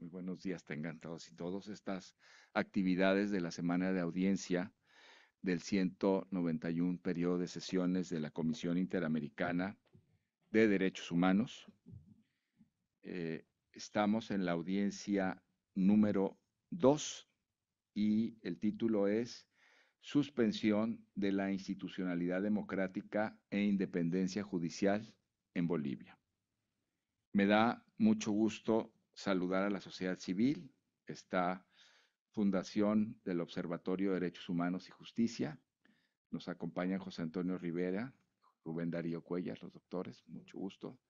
Muy buenos días tengan todos y todas estas actividades de la semana de audiencia del 191 periodo de sesiones de la Comisión Interamericana de Derechos Humanos. Eh, estamos en la audiencia número 2 y el título es Suspensión de la institucionalidad democrática e independencia judicial en Bolivia. Me da mucho gusto saludar a la sociedad civil, está Fundación del Observatorio de Derechos Humanos y Justicia, nos acompañan José Antonio Rivera, Rubén Darío Cuellas, los doctores, mucho gusto.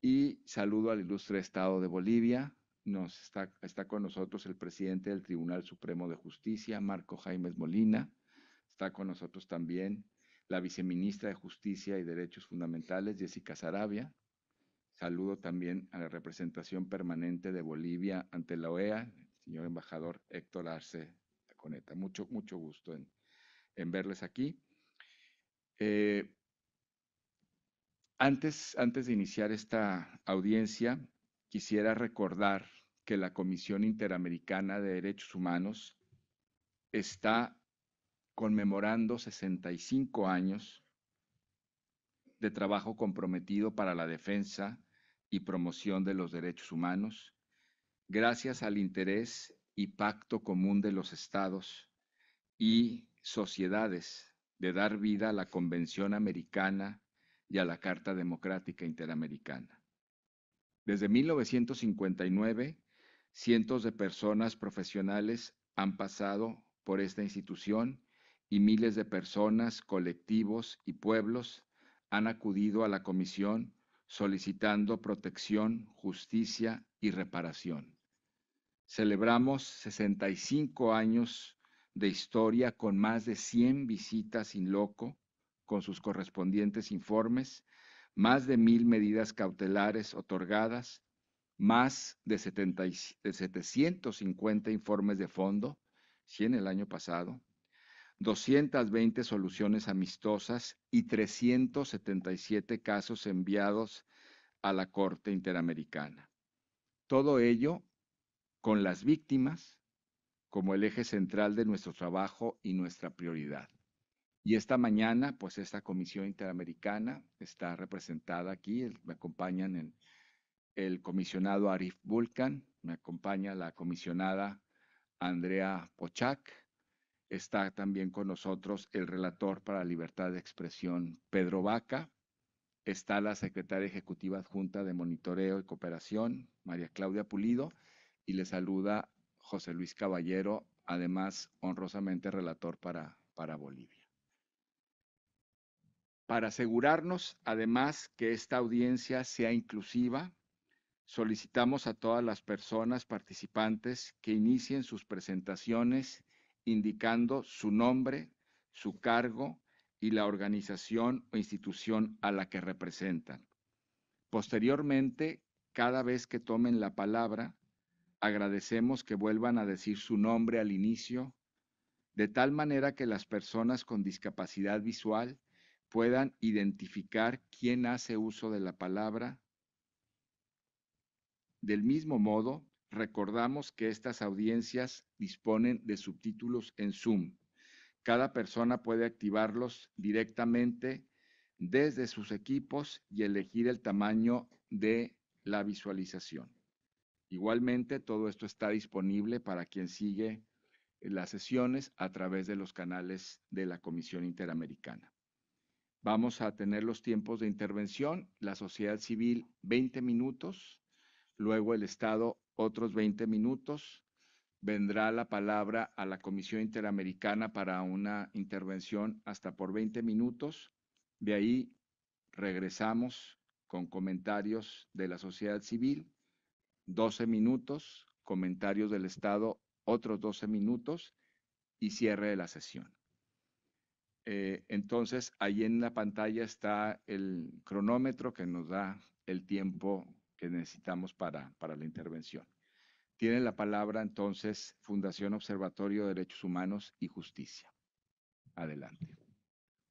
Y saludo al ilustre Estado de Bolivia, nos está, está con nosotros el presidente del Tribunal Supremo de Justicia, Marco Jaimez Molina, está con nosotros también la viceministra de Justicia y Derechos Fundamentales, Jessica Sarabia, Saludo también a la representación permanente de Bolivia ante la OEA, el señor embajador Héctor Arce Coneta. Mucho, mucho gusto en, verles aquí. Eh, antes, antes de iniciar esta audiencia, quisiera recordar que la Comisión Interamericana de Derechos Humanos está conmemorando 65 años de trabajo comprometido para la defensa y promoción de los derechos humanos, gracias al interés y pacto común de los estados y sociedades de dar vida a la Convención Americana y a la Carta Democrática Interamericana. Desde 1959, cientos de personas profesionales han pasado por esta institución y miles de personas, colectivos y pueblos han acudido a la comisión solicitando protección, justicia y reparación. Celebramos 65 años de historia con más de 100 visitas in loco, con sus correspondientes informes, más de mil medidas cautelares otorgadas, más de, 750 informes de fondo, 100 el año pasado, 220 soluciones amistosas y 377 casos enviados a la Corte Interamericana. Todo ello con las víctimas como el eje central de nuestro trabajo y nuestra prioridad. Y esta mañana, pues esta Comisión Interamericana está representada aquí, me acompañan el comisionado Arif Vulcan, me acompaña la comisionada Andrea Pochak, Está también con nosotros el relator para libertad de expresión, Pedro Vaca. Está la secretaria ejecutiva adjunta de Monitoreo y Cooperación, María Claudia Pulido. Y le saluda José Luis Caballero, además honrosamente relator para, para Bolivia. Para asegurarnos, además, que esta audiencia sea inclusiva, solicitamos a todas las personas participantes que inicien sus presentaciones indicando su nombre, su cargo y la organización o institución a la que representan. Posteriormente, cada vez que tomen la palabra, agradecemos que vuelvan a decir su nombre al inicio, de tal manera que las personas con discapacidad visual puedan identificar quién hace uso de la palabra. Del mismo modo, Recordamos que estas audiencias disponen de subtítulos en Zoom. Cada persona puede activarlos directamente desde sus equipos y elegir el tamaño de la visualización. Igualmente, todo esto está disponible para quien sigue las sesiones a través de los canales de la Comisión Interamericana. Vamos a tener los tiempos de intervención, la sociedad civil 20 minutos, luego el Estado otros 20 minutos. Vendrá la palabra a la Comisión Interamericana para una intervención hasta por 20 minutos. De ahí regresamos con comentarios de la sociedad civil, 12 minutos, comentarios del Estado, otros 12 minutos y cierre de la sesión. Eh, entonces, ahí en la pantalla está el cronómetro que nos da el tiempo que necesitamos para, la intervención. Tiene la palabra entonces Fundación Observatorio de Derechos Humanos y Justicia. Adelante.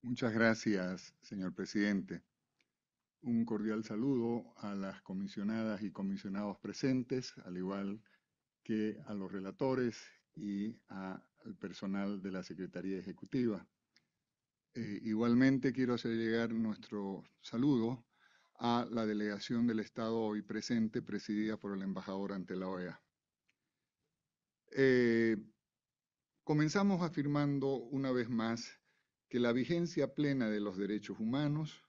Muchas gracias, señor presidente. Un cordial saludo a las comisionadas y comisionados presentes, al igual que a los relatores y al personal de la Secretaría Ejecutiva. Eh, igualmente quiero hacer llegar nuestro saludo a la delegación del Estado hoy presente, presidida por el embajador ante la OEA. Eh, comenzamos afirmando una vez más que la vigencia plena de los derechos humanos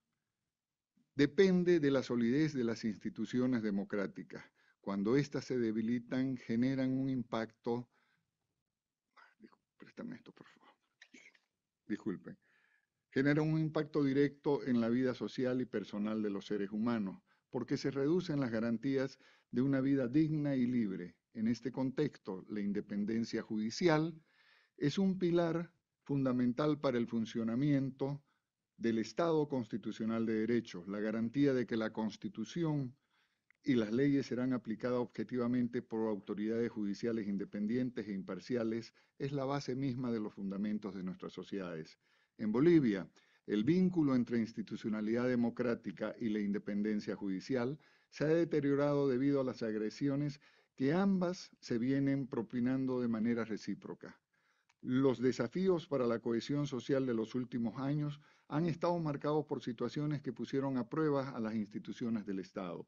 depende de la solidez de las instituciones democráticas. Cuando éstas se debilitan, generan un impacto... Préstame esto, por favor. Disculpen genera un impacto directo en la vida social y personal de los seres humanos, porque se reducen las garantías de una vida digna y libre. En este contexto, la independencia judicial es un pilar fundamental para el funcionamiento del Estado constitucional de derecho, la garantía de que la Constitución y las leyes serán aplicadas objetivamente por autoridades judiciales independientes e imparciales, es la base misma de los fundamentos de nuestras sociedades. En Bolivia, el vínculo entre institucionalidad democrática y la independencia judicial se ha deteriorado debido a las agresiones que ambas se vienen propinando de manera recíproca. Los desafíos para la cohesión social de los últimos años han estado marcados por situaciones que pusieron a prueba a las instituciones del Estado,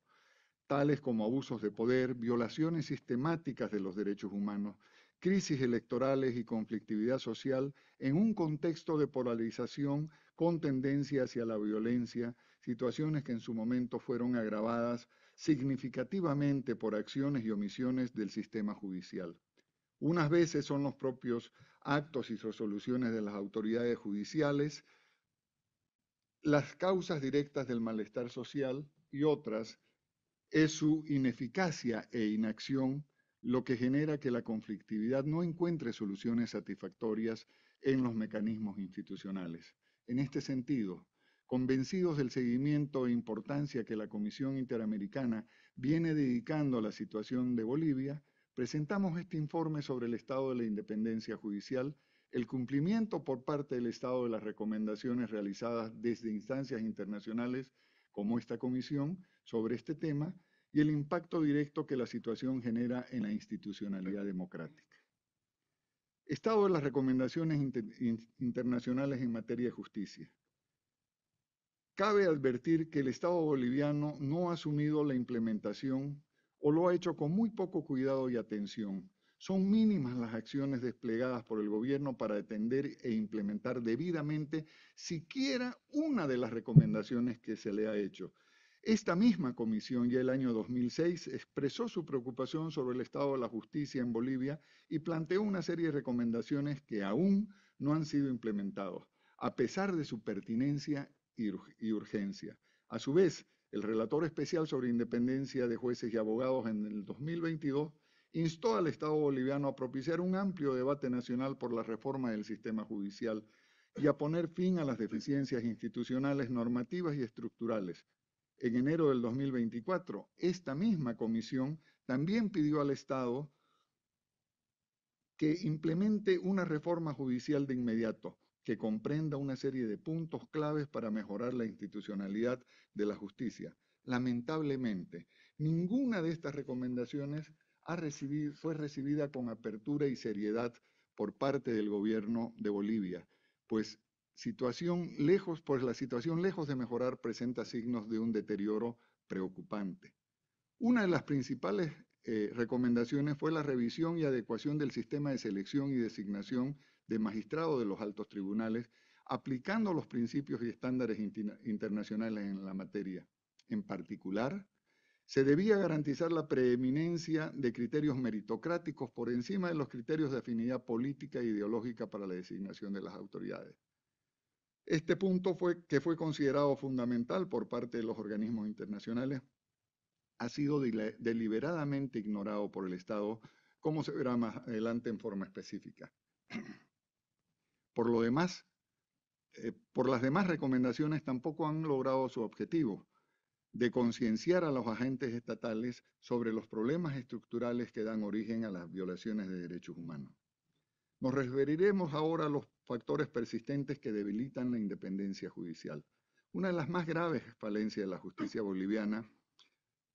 tales como abusos de poder, violaciones sistemáticas de los derechos humanos, crisis electorales y conflictividad social en un contexto de polarización con tendencia hacia la violencia, situaciones que en su momento fueron agravadas significativamente por acciones y omisiones del sistema judicial. Unas veces son los propios actos y resoluciones de las autoridades judiciales las causas directas del malestar social y otras es su ineficacia e inacción lo que genera que la conflictividad no encuentre soluciones satisfactorias en los mecanismos institucionales. En este sentido, convencidos del seguimiento e importancia que la Comisión Interamericana viene dedicando a la situación de Bolivia, presentamos este informe sobre el estado de la independencia judicial, el cumplimiento por parte del Estado de las recomendaciones realizadas desde instancias internacionales como esta comisión sobre este tema, y el impacto directo que la situación genera en la institucionalidad democrática. Estado de las recomendaciones internacionales en materia de justicia. Cabe advertir que el Estado boliviano no ha asumido la implementación o lo ha hecho con muy poco cuidado y atención. Son mínimas las acciones desplegadas por el gobierno para atender e implementar debidamente siquiera una de las recomendaciones que se le ha hecho, esta misma comisión ya el año 2006 expresó su preocupación sobre el estado de la justicia en Bolivia y planteó una serie de recomendaciones que aún no han sido implementadas, a pesar de su pertinencia y urgencia. A su vez, el relator especial sobre independencia de jueces y abogados en el 2022 instó al Estado boliviano a propiciar un amplio debate nacional por la reforma del sistema judicial y a poner fin a las deficiencias institucionales, normativas y estructurales en enero del 2024, esta misma comisión también pidió al Estado que implemente una reforma judicial de inmediato que comprenda una serie de puntos claves para mejorar la institucionalidad de la justicia. Lamentablemente, ninguna de estas recomendaciones fue recibida con apertura y seriedad por parte del gobierno de Bolivia, pues situación lejos, pues, la situación lejos de mejorar presenta signos de un deterioro preocupante. Una de las principales eh, recomendaciones fue la revisión y adecuación del sistema de selección y designación de magistrados de los altos tribunales, aplicando los principios y estándares internacionales en la materia. En particular, se debía garantizar la preeminencia de criterios meritocráticos por encima de los criterios de afinidad política e ideológica para la designación de las autoridades. Este punto fue, que fue considerado fundamental por parte de los organismos internacionales ha sido deliberadamente ignorado por el Estado, como se verá más adelante en forma específica. Por lo demás, eh, por las demás recomendaciones tampoco han logrado su objetivo de concienciar a los agentes estatales sobre los problemas estructurales que dan origen a las violaciones de derechos humanos. Nos referiremos ahora a los factores persistentes que debilitan la independencia judicial. Una de las más graves falencias de la justicia boliviana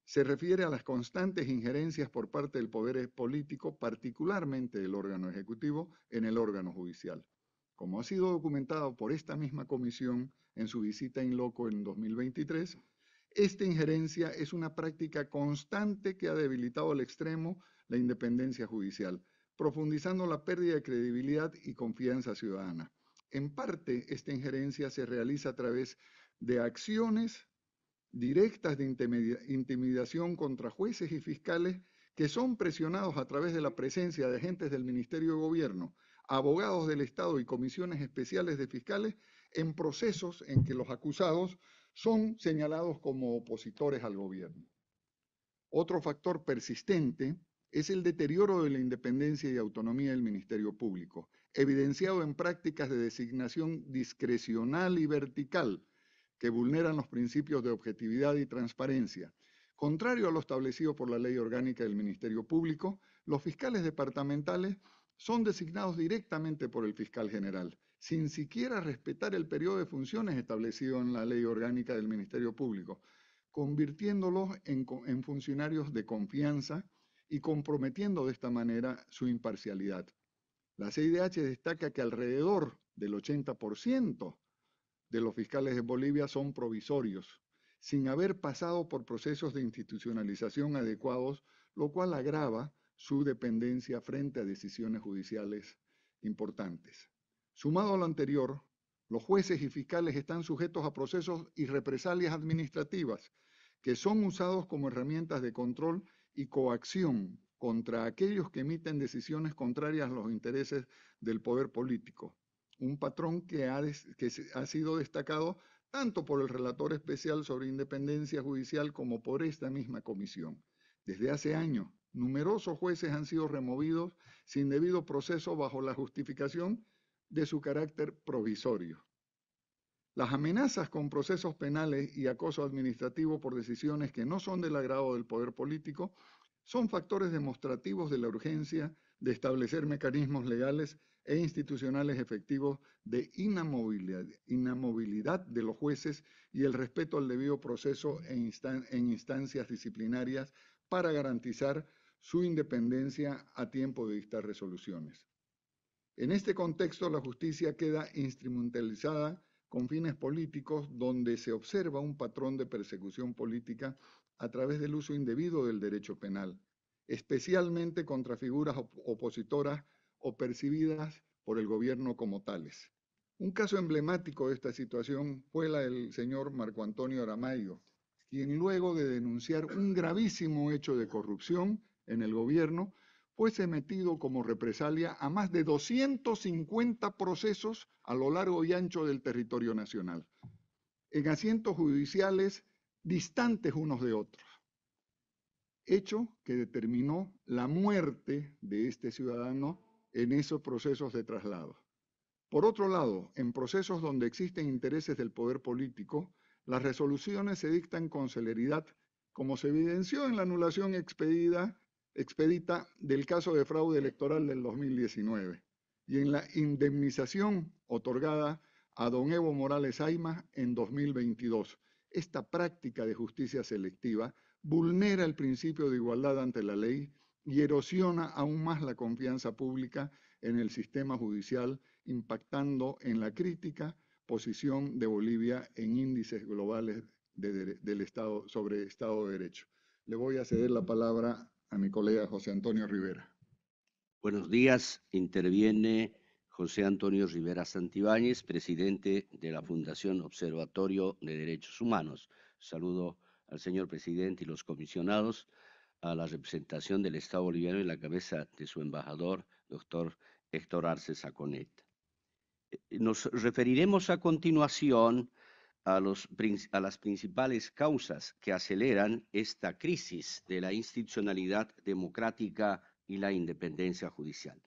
se refiere a las constantes injerencias por parte del poder político, particularmente del órgano ejecutivo, en el órgano judicial. Como ha sido documentado por esta misma comisión en su visita en loco en 2023, esta injerencia es una práctica constante que ha debilitado al extremo la independencia judicial, profundizando la pérdida de credibilidad y confianza ciudadana. En parte, esta injerencia se realiza a través de acciones directas de intimidación contra jueces y fiscales que son presionados a través de la presencia de agentes del Ministerio de Gobierno, abogados del Estado y comisiones especiales de fiscales en procesos en que los acusados son señalados como opositores al gobierno. Otro factor persistente es el deterioro de la independencia y autonomía del Ministerio Público, evidenciado en prácticas de designación discrecional y vertical que vulneran los principios de objetividad y transparencia. Contrario a lo establecido por la Ley Orgánica del Ministerio Público, los fiscales departamentales son designados directamente por el fiscal general, sin siquiera respetar el periodo de funciones establecido en la Ley Orgánica del Ministerio Público, convirtiéndolos en, en funcionarios de confianza, y comprometiendo de esta manera su imparcialidad. La CIDH destaca que alrededor del 80% de los fiscales de Bolivia son provisorios, sin haber pasado por procesos de institucionalización adecuados, lo cual agrava su dependencia frente a decisiones judiciales importantes. Sumado a lo anterior, los jueces y fiscales están sujetos a procesos y represalias administrativas que son usados como herramientas de control y coacción contra aquellos que emiten decisiones contrarias a los intereses del poder político, un patrón que ha, que ha sido destacado tanto por el relator especial sobre independencia judicial como por esta misma comisión. Desde hace años, numerosos jueces han sido removidos sin debido proceso bajo la justificación de su carácter provisorio. Las amenazas con procesos penales y acoso administrativo por decisiones que no son del agrado del poder político son factores demostrativos de la urgencia de establecer mecanismos legales e institucionales efectivos de inamovilidad, de los jueces y el respeto al debido proceso en, en instancias disciplinarias para garantizar su independencia a tiempo de dictar resoluciones. En este contexto, la justicia queda instrumentalizada con fines políticos donde se observa un patrón de persecución política a través del uso indebido del derecho penal, especialmente contra figuras opositoras o percibidas por el gobierno como tales. Un caso emblemático de esta situación fue la del señor Marco Antonio Aramayo, quien luego de denunciar un gravísimo hecho de corrupción en el gobierno, fue emitido como represalia a más de 250 procesos a lo largo y ancho del territorio nacional, en asientos judiciales distantes unos de otros, hecho que determinó la muerte de este ciudadano en esos procesos de traslado. Por otro lado, en procesos donde existen intereses del poder político, las resoluciones se dictan con celeridad, como se evidenció en la anulación expedida expedita del caso de fraude electoral del 2019 y en la indemnización otorgada a don Evo Morales Aima en 2022. Esta práctica de justicia selectiva vulnera el principio de igualdad ante la ley y erosiona aún más la confianza pública en el sistema judicial, impactando en la crítica posición de Bolivia en índices globales del Estado sobre Estado de Derecho. Le voy a ceder la palabra a mi colega José Antonio Rivera. Buenos días, interviene José Antonio Rivera Santibáñez, presidente de la Fundación Observatorio de Derechos Humanos. Saludo al señor presidente y los comisionados, a la representación del Estado boliviano en la cabeza de su embajador, doctor Héctor Arce Saconet. Eh, nos referiremos a continuación a, las principales causas que aceleran esta crisis de la institucionalidad democrática y la independencia judicial.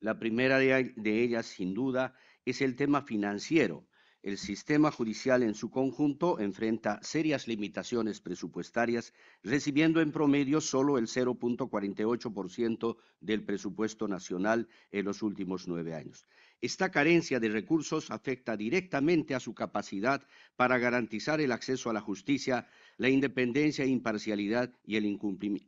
La primera de, de ellas, sin duda, es el tema financiero. El sistema judicial en su conjunto enfrenta serias limitaciones presupuestarias, recibiendo en promedio solo el 0.48% del presupuesto nacional en los últimos nueve años. Esta carencia de recursos afecta directamente a su capacidad para garantizar el acceso a la justicia, la independencia e imparcialidad y el,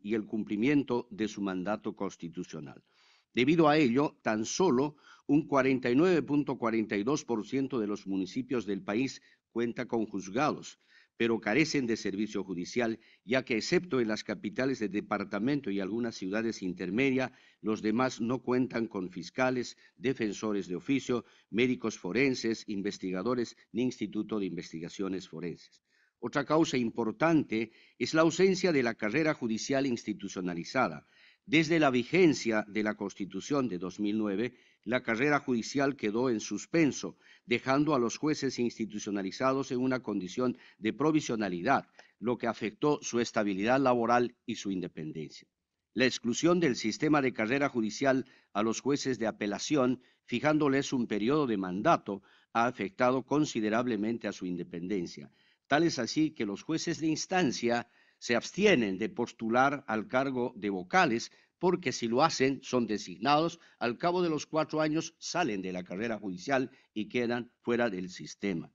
y el cumplimiento de su mandato constitucional. Debido a ello, tan solo un 49.42% de los municipios del país cuenta con juzgados, pero carecen de servicio judicial, ya que excepto en las capitales de departamento y algunas ciudades intermedias, los demás no cuentan con fiscales, defensores de oficio, médicos forenses, investigadores ni instituto de investigaciones forenses. Otra causa importante es la ausencia de la carrera judicial institucionalizada. Desde la vigencia de la Constitución de 2009, la carrera judicial quedó en suspenso, dejando a los jueces institucionalizados en una condición de provisionalidad, lo que afectó su estabilidad laboral y su independencia. La exclusión del sistema de carrera judicial a los jueces de apelación, fijándoles un periodo de mandato, ha afectado considerablemente a su independencia. Tal es así que los jueces de instancia se abstienen de postular al cargo de vocales porque si lo hacen son designados, al cabo de los cuatro años salen de la carrera judicial y quedan fuera del sistema.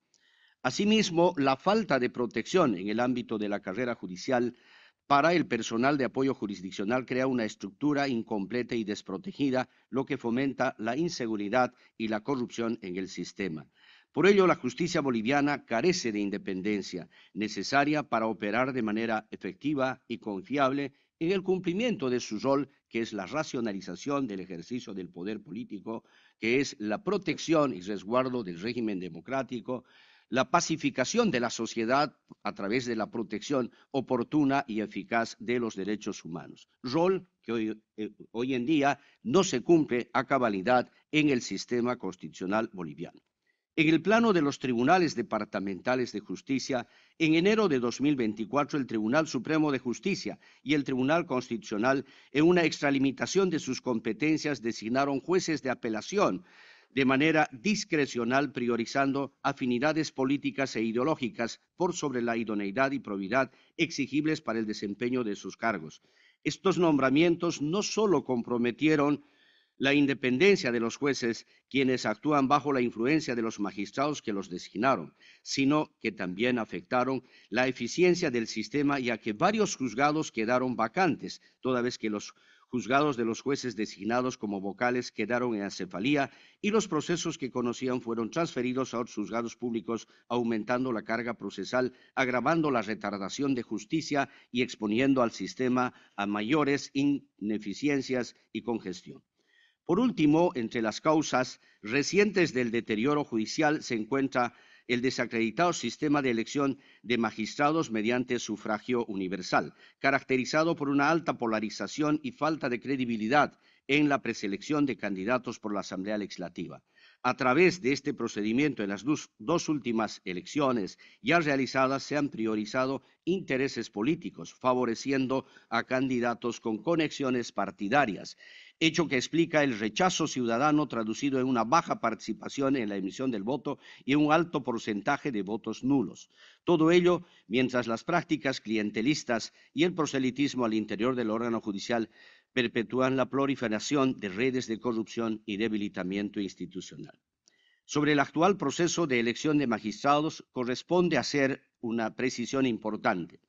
Asimismo, la falta de protección en el ámbito de la carrera judicial para el personal de apoyo jurisdiccional crea una estructura incompleta y desprotegida, lo que fomenta la inseguridad y la corrupción en el sistema. Por ello, la justicia boliviana carece de independencia necesaria para operar de manera efectiva y confiable en el cumplimiento de su rol, que es la racionalización del ejercicio del poder político, que es la protección y resguardo del régimen democrático, la pacificación de la sociedad a través de la protección oportuna y eficaz de los derechos humanos. Rol que hoy, eh, en día no se cumple a cabalidad en el sistema constitucional boliviano. En el plano de los tribunales departamentales de justicia, en enero de 2024 el Tribunal Supremo de Justicia y el Tribunal Constitucional, en una extralimitación de sus competencias, designaron jueces de apelación de manera discrecional, priorizando afinidades políticas e ideológicas por sobre la idoneidad y probidad exigibles para el desempeño de sus cargos. Estos nombramientos no solo comprometieron la independencia de los jueces quienes actúan bajo la influencia de los magistrados que los designaron, sino que también afectaron la eficiencia del sistema ya que varios juzgados quedaron vacantes, toda vez que los juzgados de los jueces designados como vocales quedaron en acefalía y los procesos que conocían fueron transferidos a otros juzgados públicos, aumentando la carga procesal, agravando la retardación de justicia y exponiendo al sistema a mayores ineficiencias y congestión. Por último, entre las causas recientes del deterioro judicial se encuentra el desacreditado sistema de elección de magistrados mediante sufragio universal, caracterizado por una alta polarización y falta de credibilidad en la preselección de candidatos por la Asamblea Legislativa. A través de este procedimiento, en las dos, últimas elecciones ya realizadas, se han priorizado intereses políticos, favoreciendo a candidatos con conexiones partidarias hecho que explica el rechazo ciudadano traducido en una baja participación en la emisión del voto y un alto porcentaje de votos nulos. Todo ello mientras las prácticas clientelistas y el proselitismo al interior del órgano judicial perpetúan la proliferación de redes de corrupción y debilitamiento institucional. Sobre el actual proceso de elección de magistrados corresponde hacer una precisión importante.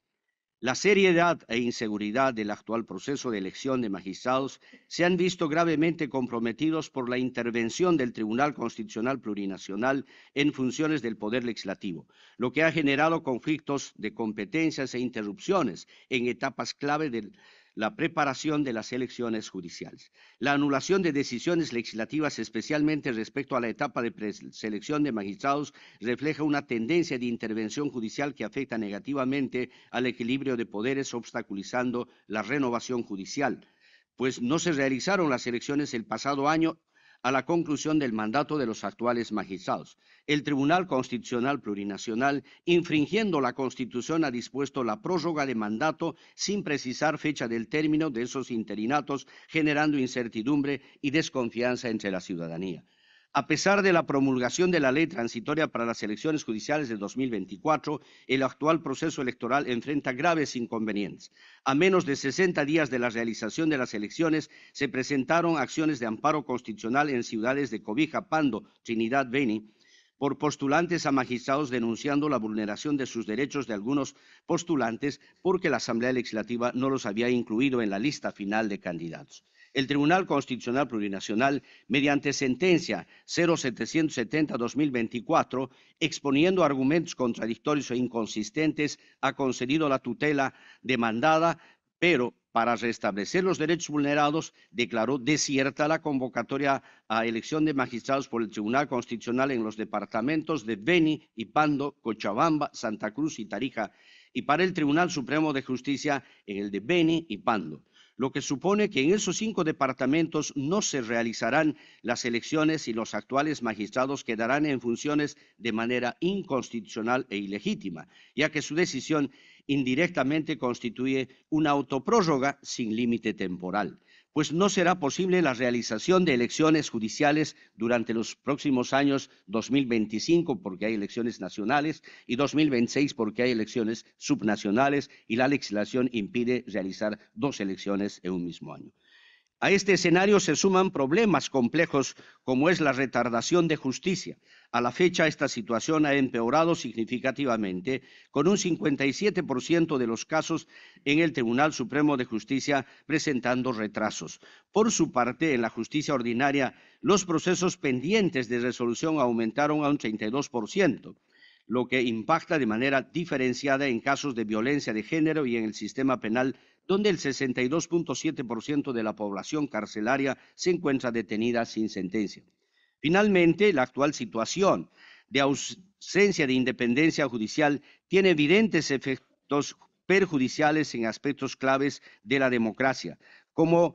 La seriedad e inseguridad del actual proceso de elección de magistrados se han visto gravemente comprometidos por la intervención del Tribunal Constitucional Plurinacional en funciones del Poder Legislativo, lo que ha generado conflictos de competencias e interrupciones en etapas clave del, la preparación de las elecciones judiciales, la anulación de decisiones legislativas, especialmente respecto a la etapa de selección de magistrados, refleja una tendencia de intervención judicial que afecta negativamente al equilibrio de poderes, obstaculizando la renovación judicial pues no se realizaron las elecciones el pasado año a la conclusión del mandato de los actuales magistrados. El Tribunal Constitucional Plurinacional, infringiendo la Constitución, ha dispuesto la prórroga de mandato sin precisar fecha del término de esos interinatos, generando incertidumbre y desconfianza entre la ciudadanía. A pesar de la promulgación de la ley transitoria para las elecciones judiciales de 2024, el actual proceso electoral enfrenta graves inconvenientes. A menos de 60 días de la realización de las elecciones, se presentaron acciones de amparo constitucional en ciudades de Cobija, Pando, Trinidad, Beni, por postulantes a magistrados denunciando la vulneración de sus derechos de algunos postulantes porque la Asamblea Legislativa no los había incluido en la lista final de candidatos el Tribunal Constitucional Plurinacional, mediante sentencia 0770-2024, exponiendo argumentos contradictorios e inconsistentes, ha concedido la tutela demandada, pero para restablecer los derechos vulnerados, declaró desierta la convocatoria a elección de magistrados por el Tribunal Constitucional en los departamentos de Beni, y Pando, Cochabamba, Santa Cruz y Tarija, y para el Tribunal Supremo de Justicia en el de Beni y Pando lo que supone que en esos cinco departamentos no se realizarán las elecciones y los actuales magistrados quedarán en funciones de manera inconstitucional e ilegítima, ya que su decisión indirectamente constituye una autoprórroga sin límite temporal pues no será posible la realización de elecciones judiciales durante los próximos años 2025 porque hay elecciones nacionales y 2026 porque hay elecciones subnacionales y la legislación impide realizar dos elecciones en un mismo año. A este escenario se suman problemas complejos como es la retardación de justicia. A la fecha esta situación ha empeorado significativamente, con un 57% de los casos en el Tribunal Supremo de Justicia presentando retrasos. Por su parte, en la justicia ordinaria, los procesos pendientes de resolución aumentaron a un 32% lo que impacta de manera diferenciada en casos de violencia de género y en el sistema penal donde el 62.7% de la población carcelaria se encuentra detenida sin sentencia. Finalmente, la actual situación de ausencia de independencia judicial tiene evidentes efectos perjudiciales en aspectos claves de la democracia, como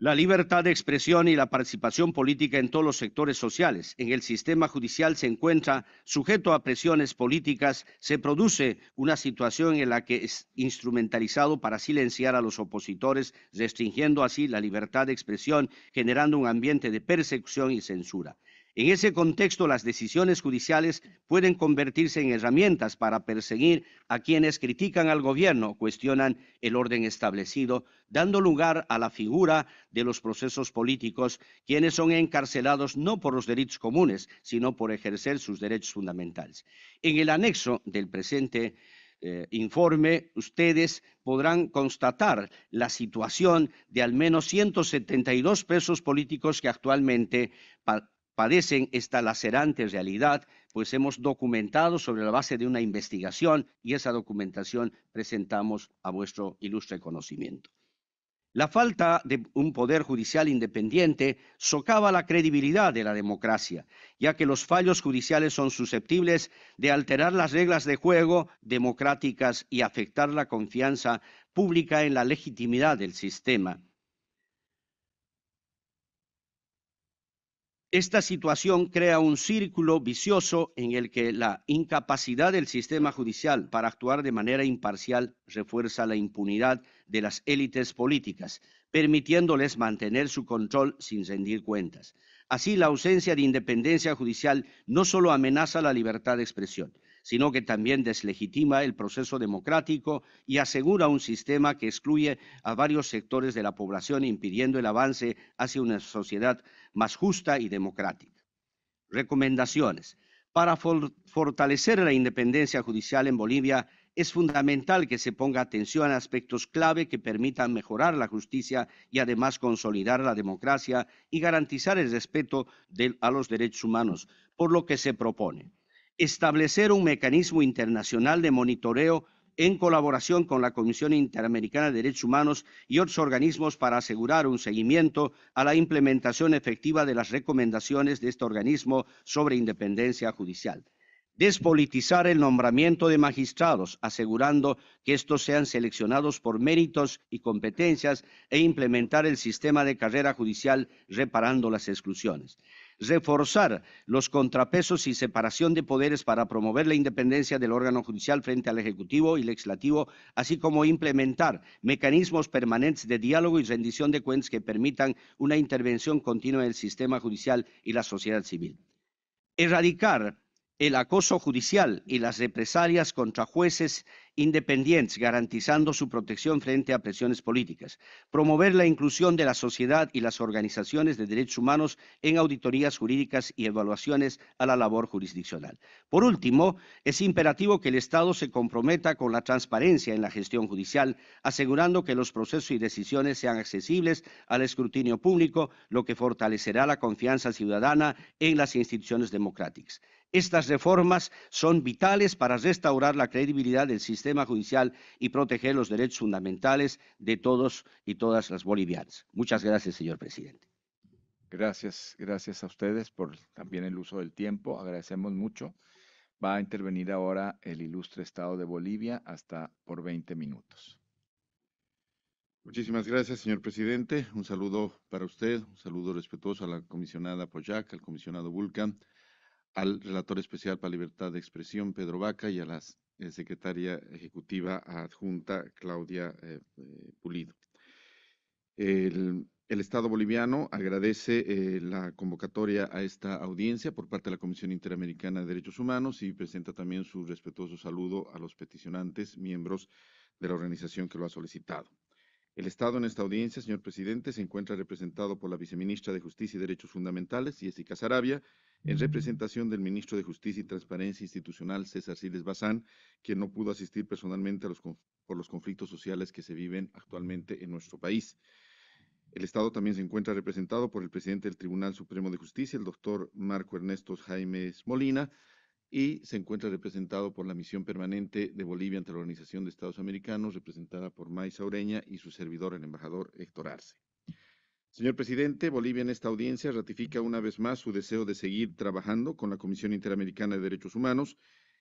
la libertad de expresión y la participación política en todos los sectores sociales, en el sistema judicial se encuentra sujeto a presiones políticas, se produce una situación en la que es instrumentalizado para silenciar a los opositores, restringiendo así la libertad de expresión, generando un ambiente de persecución y censura. En ese contexto, las decisiones judiciales pueden convertirse en herramientas para perseguir a quienes critican al gobierno, cuestionan el orden establecido, dando lugar a la figura de los procesos políticos, quienes son encarcelados no por los derechos comunes, sino por ejercer sus derechos fundamentales. En el anexo del presente eh, informe, ustedes podrán constatar la situación de al menos 172 presos políticos que actualmente padecen esta lacerante realidad, pues hemos documentado sobre la base de una investigación y esa documentación presentamos a vuestro ilustre conocimiento. La falta de un poder judicial independiente socava la credibilidad de la democracia, ya que los fallos judiciales son susceptibles de alterar las reglas de juego democráticas y afectar la confianza pública en la legitimidad del sistema. Esta situación crea un círculo vicioso en el que la incapacidad del sistema judicial para actuar de manera imparcial refuerza la impunidad de las élites políticas, permitiéndoles mantener su control sin rendir cuentas. Así, la ausencia de independencia judicial no solo amenaza la libertad de expresión, sino que también deslegitima el proceso democrático y asegura un sistema que excluye a varios sectores de la población, impidiendo el avance hacia una sociedad más justa y democrática. Recomendaciones. Para fortalecer la independencia judicial en Bolivia, es fundamental que se ponga atención a aspectos clave que permitan mejorar la justicia y además consolidar la democracia y garantizar el respeto a los derechos humanos, por lo que se propone establecer un mecanismo internacional de monitoreo en colaboración con la Comisión Interamericana de Derechos Humanos y otros organismos para asegurar un seguimiento a la implementación efectiva de las recomendaciones de este organismo sobre independencia judicial. Despolitizar el nombramiento de magistrados, asegurando que estos sean seleccionados por méritos y competencias e implementar el sistema de carrera judicial reparando las exclusiones reforzar los contrapesos y separación de poderes para promover la independencia del órgano judicial frente al Ejecutivo y Legislativo, así como implementar mecanismos permanentes de diálogo y rendición de cuentas que permitan una intervención continua del sistema judicial y la sociedad civil. Erradicar el acoso judicial y las represalias contra jueces independientes, garantizando su protección frente a presiones políticas, promover la inclusión de la sociedad y las organizaciones de derechos humanos en auditorías jurídicas y evaluaciones a la labor jurisdiccional. Por último, es imperativo que el Estado se comprometa con la transparencia en la gestión judicial, asegurando que los procesos y decisiones sean accesibles al escrutinio público, lo que fortalecerá la confianza ciudadana en las instituciones democráticas. Estas reformas son vitales para restaurar la credibilidad del sistema judicial y proteger los derechos fundamentales de todos y todas las bolivianas. Muchas gracias, señor presidente. Gracias, gracias a ustedes por también el uso del tiempo. Agradecemos mucho. Va a intervenir ahora el ilustre Estado de Bolivia hasta por 20 minutos. Muchísimas gracias, señor presidente. Un saludo para usted, un saludo respetuoso a la comisionada Poyac, al comisionado Vulcan al relator especial para libertad de expresión, Pedro Vaca, y a la eh, secretaria ejecutiva adjunta, Claudia eh, eh, Pulido. El, el, Estado boliviano agradece la convocatoria a esta audiencia por parte de la Comisión Interamericana de Derechos Humanos y presenta también su respetuoso saludo a los peticionantes, miembros de la organización que lo ha solicitado. El Estado en esta audiencia, señor presidente, se encuentra representado por la viceministra de Justicia y Derechos Fundamentales, Jessica Sarabia, en representación del ministro de Justicia y Transparencia Institucional, César Siles Bazán, quien no pudo asistir personalmente a los, por los conflictos sociales que se viven actualmente en nuestro país. El Estado también se encuentra representado por el presidente del Tribunal Supremo de Justicia, el doctor Marco Ernesto Jaime Molina, y se encuentra representado por la misión permanente de Bolivia ante la Organización de Estados Americanos, representada por Maisa Ureña y su servidor, el embajador Héctor Arce. Señor presidente, Bolivia en esta audiencia ratifica una vez más su deseo de seguir trabajando con la Comisión Interamericana de Derechos Humanos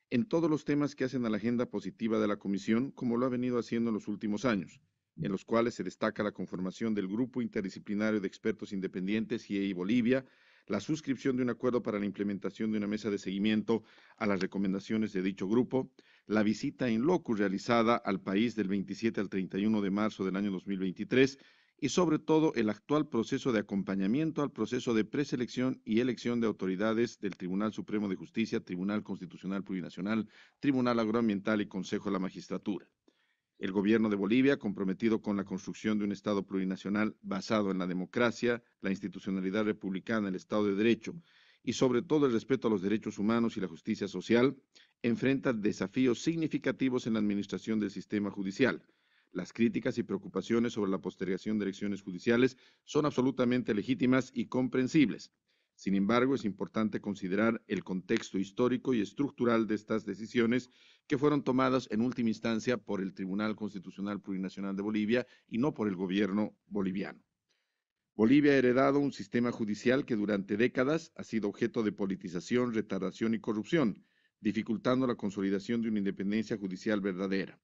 en todos los temas que hacen a la agenda positiva de la Comisión, como lo ha venido haciendo en los últimos años, en los cuales se destaca la conformación del Grupo Interdisciplinario de Expertos Independientes, y Bolivia, la suscripción de un acuerdo para la implementación de una mesa de seguimiento a las recomendaciones de dicho grupo, la visita en loco realizada al país del 27 al 31 de marzo del año 2023 y sobre todo el actual proceso de acompañamiento al proceso de preselección y elección de autoridades del Tribunal Supremo de Justicia, Tribunal Constitucional Plurinacional, Tribunal Agroambiental y Consejo de la Magistratura. El gobierno de Bolivia, comprometido con la construcción de un Estado plurinacional basado en la democracia, la institucionalidad republicana, el Estado de Derecho y sobre todo el respeto a los derechos humanos y la justicia social, enfrenta desafíos significativos en la administración del sistema judicial las críticas y preocupaciones sobre la postergación de elecciones judiciales son absolutamente legítimas y comprensibles. Sin embargo, es importante considerar el contexto histórico y estructural de estas decisiones que fueron tomadas en última instancia por el Tribunal Constitucional Plurinacional de Bolivia y no por el gobierno boliviano. Bolivia ha heredado un sistema judicial que durante décadas ha sido objeto de politización, retardación y corrupción, dificultando la consolidación de una independencia judicial verdadera.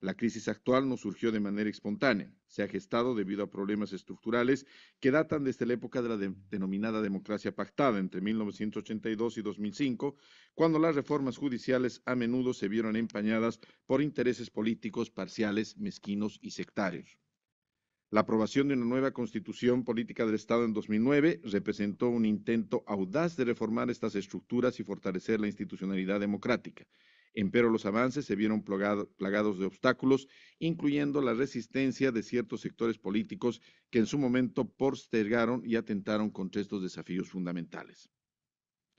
La crisis actual no surgió de manera espontánea, se ha gestado debido a problemas estructurales que datan desde la época de la denominada democracia pactada entre 1982 y 2005, cuando las reformas judiciales a menudo se vieron empañadas por intereses políticos parciales, mezquinos y sectarios. La aprobación de una nueva constitución política del Estado en 2009 representó un intento audaz de reformar estas estructuras y fortalecer la institucionalidad democrática. Empero los avances se vieron plagados de obstáculos, incluyendo la resistencia de ciertos sectores políticos que en su momento postergaron y atentaron contra estos desafíos fundamentales.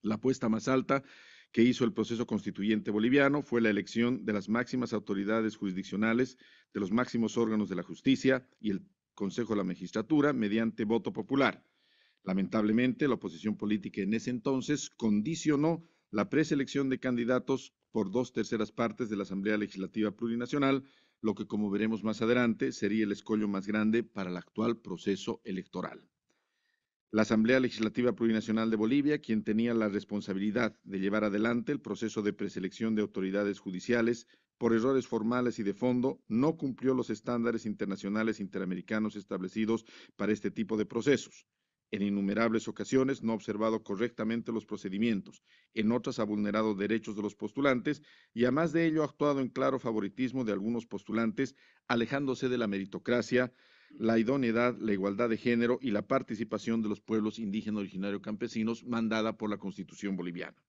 La apuesta más alta que hizo el proceso constituyente boliviano fue la elección de las máximas autoridades jurisdiccionales, de los máximos órganos de la justicia y el Consejo de la Magistratura mediante voto popular. Lamentablemente, la oposición política en ese entonces condicionó la preselección de candidatos por dos terceras partes de la Asamblea Legislativa Plurinacional, lo que, como veremos más adelante, sería el escollo más grande para el actual proceso electoral. La Asamblea Legislativa Plurinacional de Bolivia, quien tenía la responsabilidad de llevar adelante el proceso de preselección de autoridades judiciales, por errores formales y de fondo, no cumplió los estándares internacionales interamericanos establecidos para este tipo de procesos. En innumerables ocasiones no ha observado correctamente los procedimientos, en otras ha vulnerado derechos de los postulantes y además de ello ha actuado en claro favoritismo de algunos postulantes, alejándose de la meritocracia, la idoneidad, la igualdad de género y la participación de los pueblos indígenas originarios campesinos mandada por la Constitución boliviana.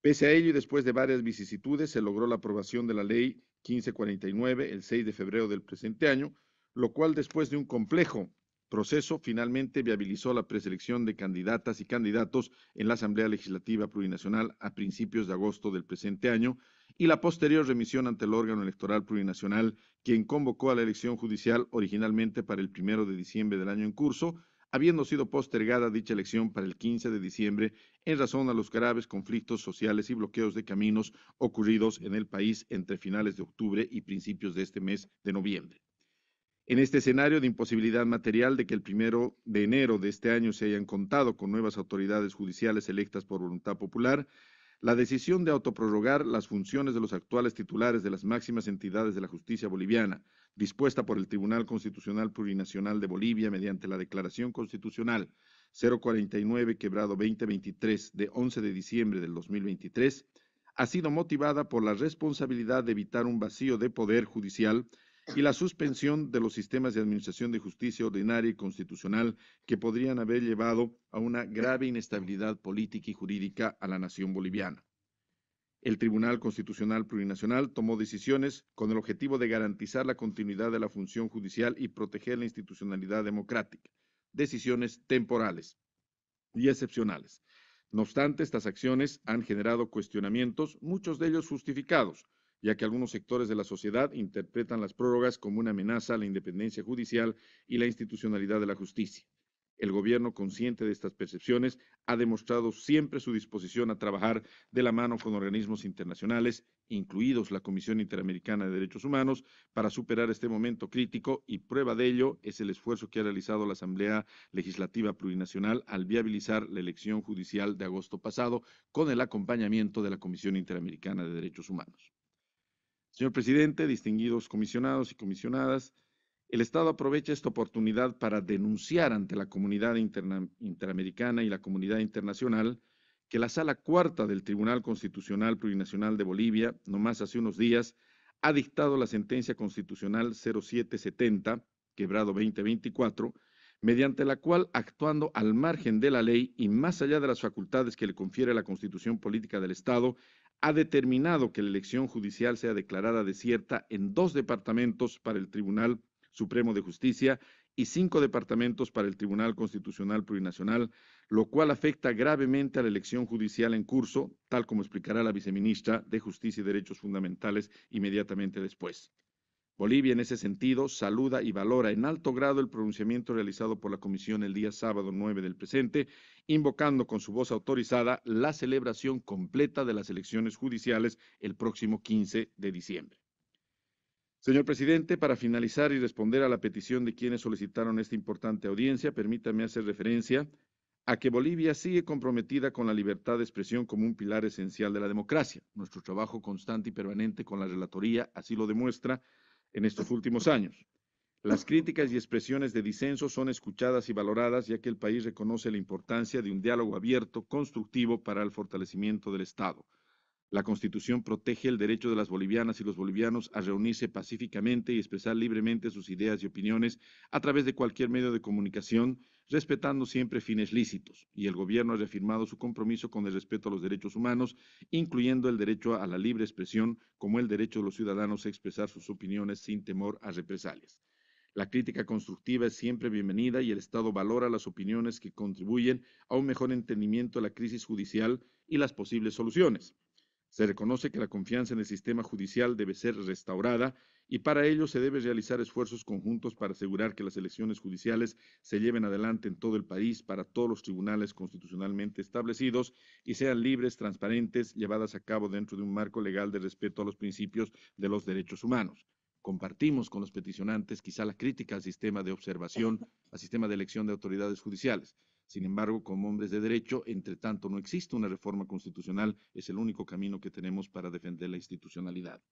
Pese a ello y después de varias vicisitudes, se logró la aprobación de la ley 1549 el 6 de febrero del presente año, lo cual después de un complejo proceso finalmente viabilizó la preselección de candidatas y candidatos en la Asamblea Legislativa Plurinacional a principios de agosto del presente año y la posterior remisión ante el órgano electoral plurinacional, quien convocó a la elección judicial originalmente para el primero de diciembre del año en curso, habiendo sido postergada dicha elección para el 15 de diciembre en razón a los graves conflictos sociales y bloqueos de caminos ocurridos en el país entre finales de octubre y principios de este mes de noviembre. En este escenario de imposibilidad material de que el primero de enero de este año se hayan contado con nuevas autoridades judiciales electas por voluntad popular, la decisión de autoprorrogar las funciones de los actuales titulares de las máximas entidades de la justicia boliviana, dispuesta por el Tribunal Constitucional Plurinacional de Bolivia mediante la Declaración Constitucional 049 quebrado 2023 de 11 de diciembre del 2023, ha sido motivada por la responsabilidad de evitar un vacío de poder judicial y la suspensión de los sistemas de administración de justicia ordinaria y constitucional que podrían haber llevado a una grave inestabilidad política y jurídica a la nación boliviana. El Tribunal Constitucional Plurinacional tomó decisiones con el objetivo de garantizar la continuidad de la función judicial y proteger la institucionalidad democrática, decisiones temporales y excepcionales. No obstante, estas acciones han generado cuestionamientos, muchos de ellos justificados, ya que algunos sectores de la sociedad interpretan las prórrogas como una amenaza a la independencia judicial y la institucionalidad de la justicia. El gobierno, consciente de estas percepciones, ha demostrado siempre su disposición a trabajar de la mano con organismos internacionales, incluidos la Comisión Interamericana de Derechos Humanos, para superar este momento crítico y prueba de ello es el esfuerzo que ha realizado la Asamblea Legislativa Plurinacional al viabilizar la elección judicial de agosto pasado con el acompañamiento de la Comisión Interamericana de Derechos Humanos. Señor presidente, distinguidos comisionados y comisionadas, el Estado aprovecha esta oportunidad para denunciar ante la comunidad interamericana y la comunidad internacional que la sala cuarta del Tribunal Constitucional Plurinacional de Bolivia, no más hace unos días, ha dictado la sentencia constitucional 0770, quebrado 2024, mediante la cual, actuando al margen de la ley y más allá de las facultades que le confiere la Constitución Política del Estado, ha determinado que la elección judicial sea declarada desierta en dos departamentos para el Tribunal Supremo de Justicia y cinco departamentos para el Tribunal Constitucional Plurinacional, lo cual afecta gravemente a la elección judicial en curso, tal como explicará la viceministra de Justicia y Derechos Fundamentales inmediatamente después. Bolivia, en ese sentido, saluda y valora en alto grado el pronunciamiento realizado por la Comisión el día sábado 9 del presente, invocando con su voz autorizada la celebración completa de las elecciones judiciales el próximo 15 de diciembre. Señor presidente, para finalizar y responder a la petición de quienes solicitaron esta importante audiencia, permítame hacer referencia a que Bolivia sigue comprometida con la libertad de expresión como un pilar esencial de la democracia. Nuestro trabajo constante y permanente con la Relatoría así lo demuestra en estos últimos años. Las críticas y expresiones de disenso son escuchadas y valoradas, ya que el país reconoce la importancia de un diálogo abierto, constructivo para el fortalecimiento del Estado. La Constitución protege el derecho de las bolivianas y los bolivianos a reunirse pacíficamente y expresar libremente sus ideas y opiniones a través de cualquier medio de comunicación respetando siempre fines lícitos, y el gobierno ha reafirmado su compromiso con el respeto a los derechos humanos, incluyendo el derecho a la libre expresión, como el derecho de los ciudadanos a expresar sus opiniones sin temor a represalias. La crítica constructiva es siempre bienvenida y el Estado valora las opiniones que contribuyen a un mejor entendimiento de la crisis judicial y las posibles soluciones. Se reconoce que la confianza en el sistema judicial debe ser restaurada y para ello se deben realizar esfuerzos conjuntos para asegurar que las elecciones judiciales se lleven adelante en todo el país para todos los tribunales constitucionalmente establecidos y sean libres, transparentes, llevadas a cabo dentro de un marco legal de respeto a los principios de los derechos humanos. Compartimos con los peticionantes quizá la crítica al sistema de observación, al sistema de elección de autoridades judiciales. Sin embargo, como hombres de derecho, entre tanto no existe una reforma constitucional, es el único camino que tenemos para defender la institucionalidad.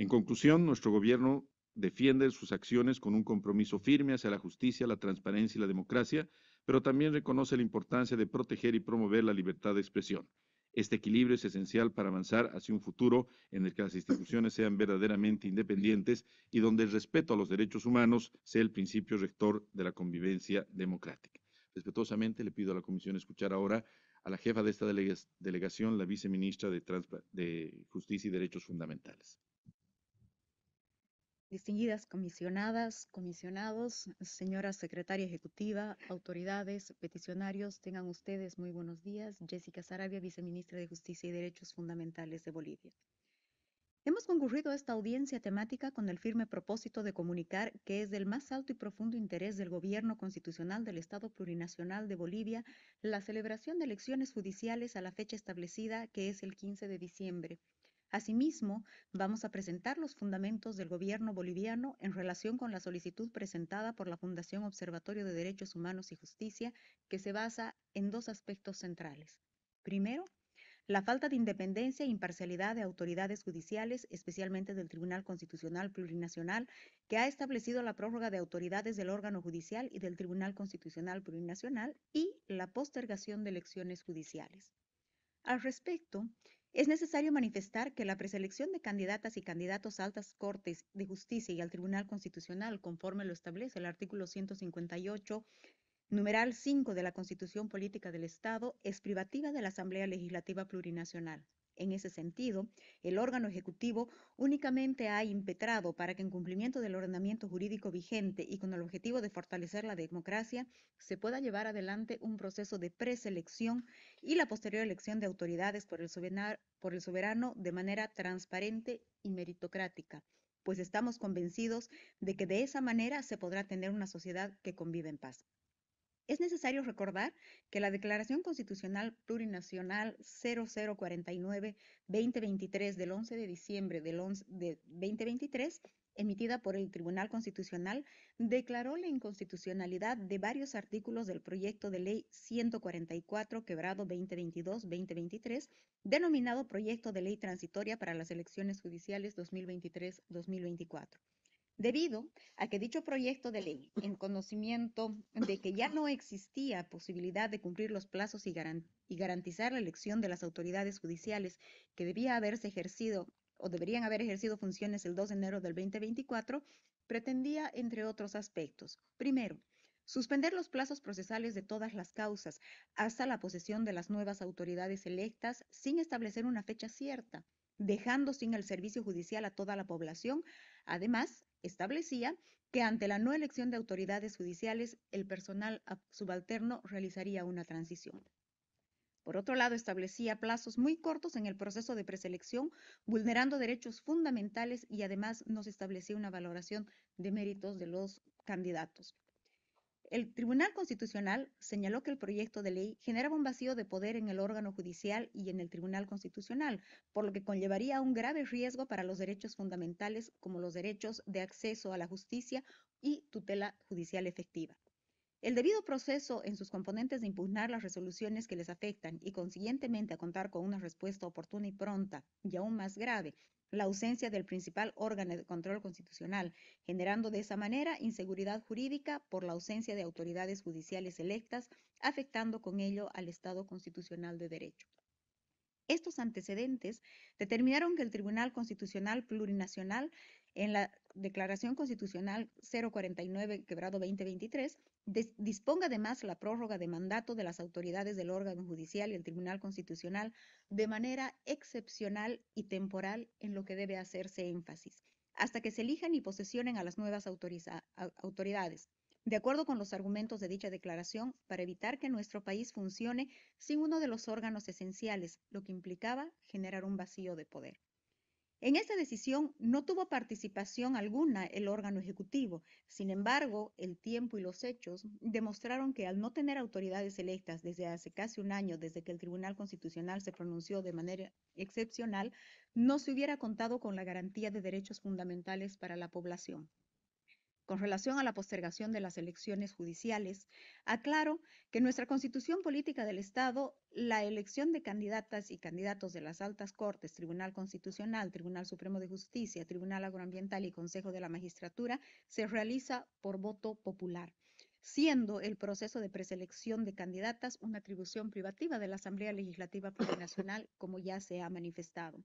En conclusión, nuestro gobierno defiende sus acciones con un compromiso firme hacia la justicia, la transparencia y la democracia, pero también reconoce la importancia de proteger y promover la libertad de expresión. Este equilibrio es esencial para avanzar hacia un futuro en el que las instituciones sean verdaderamente independientes y donde el respeto a los derechos humanos sea el principio rector de la convivencia democrática. Respetuosamente le pido a la Comisión escuchar ahora a la jefa de esta delegación, la viceministra de, de Justicia y Derechos Fundamentales. Distinguidas comisionadas, comisionados, señora secretaria ejecutiva, autoridades, peticionarios, tengan ustedes muy buenos días. Jessica Sarabia, viceministra de Justicia y Derechos Fundamentales de Bolivia. Hemos concurrido a esta audiencia temática con el firme propósito de comunicar que es del más alto y profundo interés del Gobierno Constitucional del Estado Plurinacional de Bolivia la celebración de elecciones judiciales a la fecha establecida, que es el 15 de diciembre Asimismo, vamos a presentar los fundamentos del gobierno boliviano en relación con la solicitud presentada por la Fundación Observatorio de Derechos Humanos y Justicia, que se basa en dos aspectos centrales. Primero, la falta de independencia e imparcialidad de autoridades judiciales, especialmente del Tribunal Constitucional Plurinacional, que ha establecido la prórroga de autoridades del órgano judicial y del Tribunal Constitucional Plurinacional y la postergación de elecciones judiciales. Al respecto, es necesario manifestar que la preselección de candidatas y candidatos a altas cortes de justicia y al Tribunal Constitucional, conforme lo establece el artículo 158, numeral 5 de la Constitución Política del Estado, es privativa de la Asamblea Legislativa Plurinacional. En ese sentido, el órgano ejecutivo únicamente ha impetrado para que en cumplimiento del ordenamiento jurídico vigente y con el objetivo de fortalecer la democracia, se pueda llevar adelante un proceso de preselección y la posterior elección de autoridades por el soberano, de manera transparente y meritocrática pues estamos convencidos de que de esa manera se podrá tener una sociedad que convive en paz. Es necesario recordar que la Declaración Constitucional Plurinacional 0049-2023 del 11 de diciembre del de 2023 emitida por el Tribunal Constitucional, declaró la inconstitucionalidad de varios artículos del proyecto de ley 144 quebrado 2022-2023, denominado Proyecto de Ley Transitoria para las Elecciones Judiciales 2023-2024 debido a que dicho proyecto de ley, en conocimiento de que ya no existía posibilidad de cumplir los plazos y, garantizar la elección de las autoridades judiciales que debía haberse ejercido o deberían haber ejercido funciones el 2 de enero del 2024, pretendía, entre otros aspectos, primero, suspender los plazos procesales de todas las causas hasta la posesión de las nuevas autoridades electas sin establecer una fecha cierta, dejando sin el servicio judicial a toda la población, además establecía que ante la no elección de autoridades judiciales, el personal subalterno realizaría una transición. Por otro lado, establecía plazos muy cortos en el proceso de preselección, vulnerando derechos fundamentales y además no se establecía una valoración de méritos de los candidatos. El Tribunal Constitucional señaló que el proyecto de ley generaba un vacío de poder en el órgano judicial y en el Tribunal Constitucional, por lo que conllevaría un grave riesgo para los derechos fundamentales como los derechos de acceso a la justicia y tutela judicial efectiva. El debido proceso en sus componentes de impugnar las resoluciones que les afectan y consiguientemente a contar con una respuesta oportuna y pronta, y aún más grave, la ausencia del principal órgano de control constitucional, generando de esa manera inseguridad jurídica por la ausencia de autoridades judiciales electas, afectando con ello al Estado constitucional de derecho. Estos antecedentes determinaron que el Tribunal Constitucional Plurinacional, en la Declaración Constitucional 049, quebrado 2023, Disponga además la prórroga de mandato de las autoridades del órgano judicial y el Tribunal Constitucional de manera excepcional y temporal en lo que debe hacerse énfasis, hasta que se elijan y posesionen a las nuevas autoridades, de acuerdo con los argumentos de dicha declaración, para evitar que nuestro país funcione sin uno de los órganos esenciales, lo que implicaba generar un vacío de poder. En esta decisión no tuvo participación alguna el órgano ejecutivo. Sin embargo, el tiempo y los hechos demostraron que al no tener autoridades electas desde hace casi un año, desde que el Tribunal Constitucional se pronunció de manera excepcional, no se hubiera contado con la garantía de derechos fundamentales para la población. Con relación a la postergación de las elecciones judiciales, aclaro que nuestra Constitución Política del Estado, la elección de candidatas y candidatos de las altas cortes, Tribunal Constitucional, Tribunal Supremo de Justicia, Tribunal Agroambiental y Consejo de la Magistratura, se realiza por voto popular siendo el proceso de preselección de candidatas una atribución privativa de la Asamblea Legislativa Plurinacional, como ya se ha manifestado.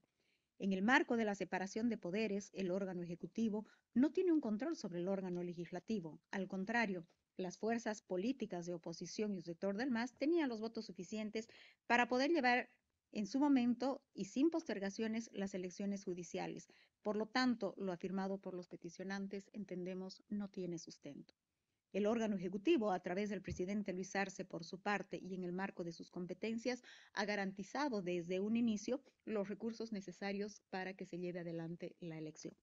En el marco de la separación de poderes, el órgano ejecutivo no tiene un control sobre el órgano legislativo. Al contrario, las fuerzas políticas de oposición y el sector del MAS tenían los votos suficientes para poder llevar en su momento y sin postergaciones las elecciones judiciales. Por lo tanto, lo afirmado por los peticionantes, entendemos, no tiene sustento. El órgano ejecutivo, a través del presidente Luis Arce por su parte y en el marco de sus competencias, ha garantizado desde un inicio los recursos necesarios para que se lleve adelante la elección.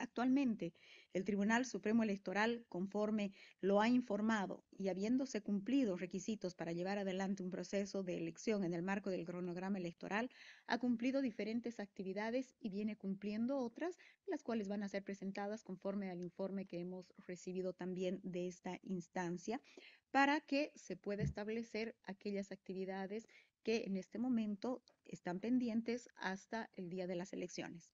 Actualmente, el Tribunal Supremo Electoral, conforme lo ha informado y habiéndose cumplido requisitos para llevar adelante un proceso de elección en el marco del cronograma electoral, ha cumplido diferentes actividades y viene cumpliendo otras, las cuales van a ser presentadas conforme al informe que hemos recibido también de esta instancia, para que se pueda establecer aquellas actividades que en este momento están pendientes hasta el día de las elecciones.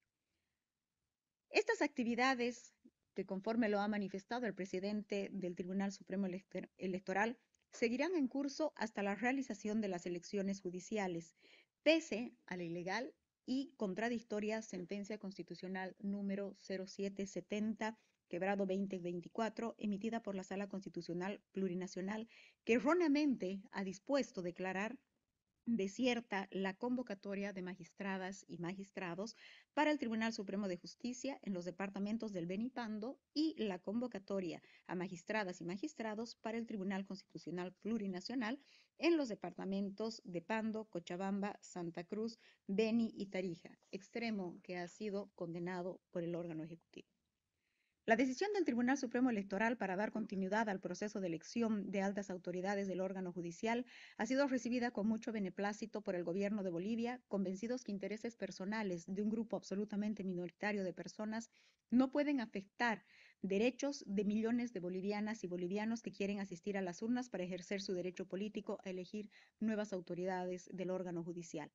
Estas actividades, que conforme lo ha manifestado el presidente del Tribunal Supremo Electoral, seguirán en curso hasta la realización de las elecciones judiciales, pese a la ilegal y contradictoria sentencia constitucional número 0770 quebrado 2024, emitida por la Sala Constitucional Plurinacional, que erróneamente ha dispuesto declarar desierta la convocatoria de magistradas y magistrados para el Tribunal Supremo de Justicia en los departamentos del Pando y la convocatoria a magistradas y magistrados para el Tribunal Constitucional Plurinacional en los departamentos de Pando, Cochabamba, Santa Cruz, Beni y Tarija, extremo que ha sido condenado por el órgano ejecutivo. La decisión del Tribunal Supremo Electoral para dar continuidad al proceso de elección de altas autoridades del órgano judicial ha sido recibida con mucho beneplácito por el gobierno de Bolivia, convencidos que intereses personales de un grupo absolutamente minoritario de personas no pueden afectar derechos de millones de bolivianas y bolivianos que quieren asistir a las urnas para ejercer su derecho político a elegir nuevas autoridades del órgano judicial.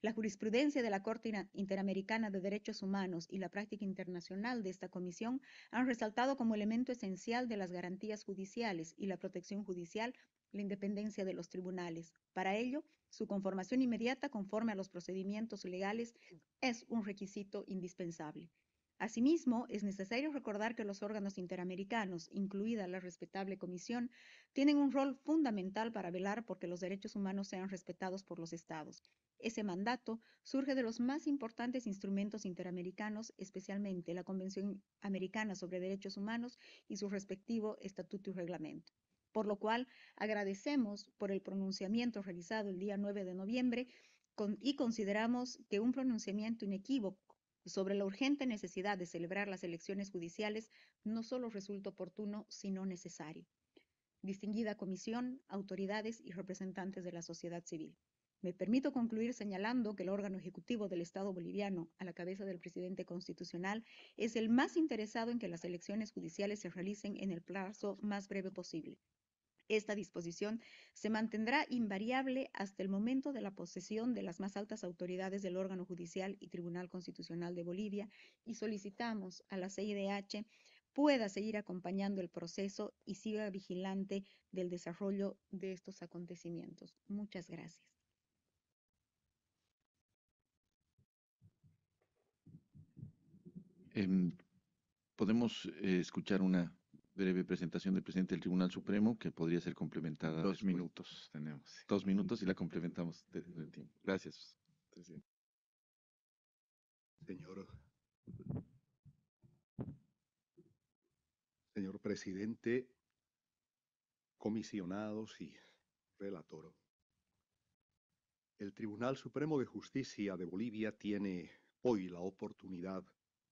La jurisprudencia de la Corte Interamericana de Derechos Humanos y la práctica internacional de esta comisión han resaltado como elemento esencial de las garantías judiciales y la protección judicial la independencia de los tribunales. Para ello, su conformación inmediata conforme a los procedimientos legales es un requisito indispensable. Asimismo, es necesario recordar que los órganos interamericanos, incluida la respetable comisión, tienen un rol fundamental para velar por que los derechos humanos sean respetados por los estados. Ese mandato surge de los más importantes instrumentos interamericanos, especialmente la Convención Americana sobre Derechos Humanos y su respectivo estatuto y reglamento. Por lo cual, agradecemos por el pronunciamiento realizado el día 9 de noviembre y consideramos que un pronunciamiento inequívoco sobre la urgente necesidad de celebrar las elecciones judiciales no solo resulta oportuno, sino necesario. Distinguida comisión, autoridades y representantes de la sociedad civil. Me permito concluir señalando que el órgano ejecutivo del Estado boliviano, a la cabeza del presidente constitucional, es el más interesado en que las elecciones judiciales se realicen en el plazo más breve posible. Esta disposición se mantendrá invariable hasta el momento de la posesión de las más altas autoridades del órgano judicial y Tribunal Constitucional de Bolivia y solicitamos a la CIDH pueda seguir acompañando el proceso y siga vigilante del desarrollo de estos acontecimientos. Muchas gracias. Em, podemos eh, escuchar una breve presentación del presidente del Tribunal Supremo que podría ser complementada. Dos minutos tenemos. Dos minutos y la complementamos desde tiempo. Gracias. Señor, señor presidente, comisionados y relator. El Tribunal Supremo de Justicia de Bolivia tiene hoy la oportunidad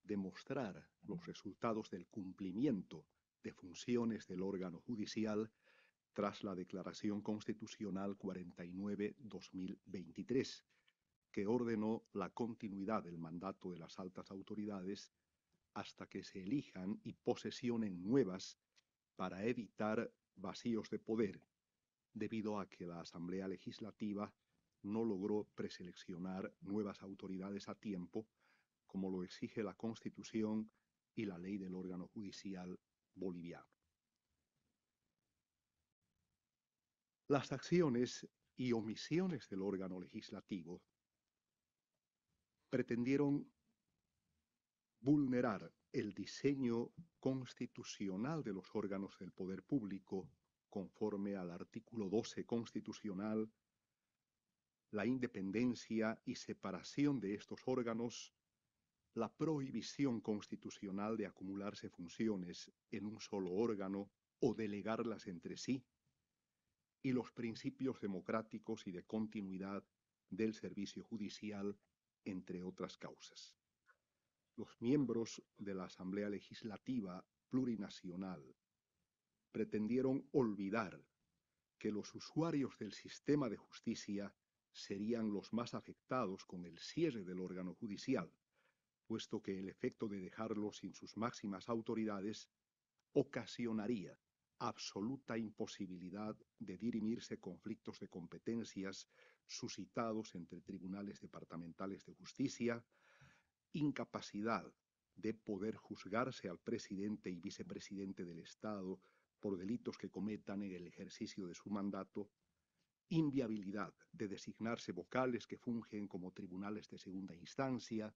demostrar los resultados del cumplimiento de funciones del órgano judicial tras la Declaración Constitucional 49-2023, que ordenó la continuidad del mandato de las altas autoridades hasta que se elijan y posesionen nuevas para evitar vacíos de poder, debido a que la Asamblea Legislativa no logró preseleccionar nuevas autoridades a tiempo como lo exige la Constitución y la ley del órgano judicial boliviano. Las acciones y omisiones del órgano legislativo pretendieron vulnerar el diseño constitucional de los órganos del poder público conforme al artículo 12 constitucional, la independencia y separación de estos órganos la prohibición constitucional de acumularse funciones en un solo órgano o delegarlas entre sí, y los principios democráticos y de continuidad del servicio judicial, entre otras causas. Los miembros de la Asamblea Legislativa Plurinacional pretendieron olvidar que los usuarios del sistema de justicia serían los más afectados con el cierre del órgano judicial puesto que el efecto de dejarlo sin sus máximas autoridades ocasionaría absoluta imposibilidad de dirimirse conflictos de competencias suscitados entre tribunales departamentales de justicia, incapacidad de poder juzgarse al presidente y vicepresidente del Estado por delitos que cometan en el ejercicio de su mandato, inviabilidad de designarse vocales que fungen como tribunales de segunda instancia,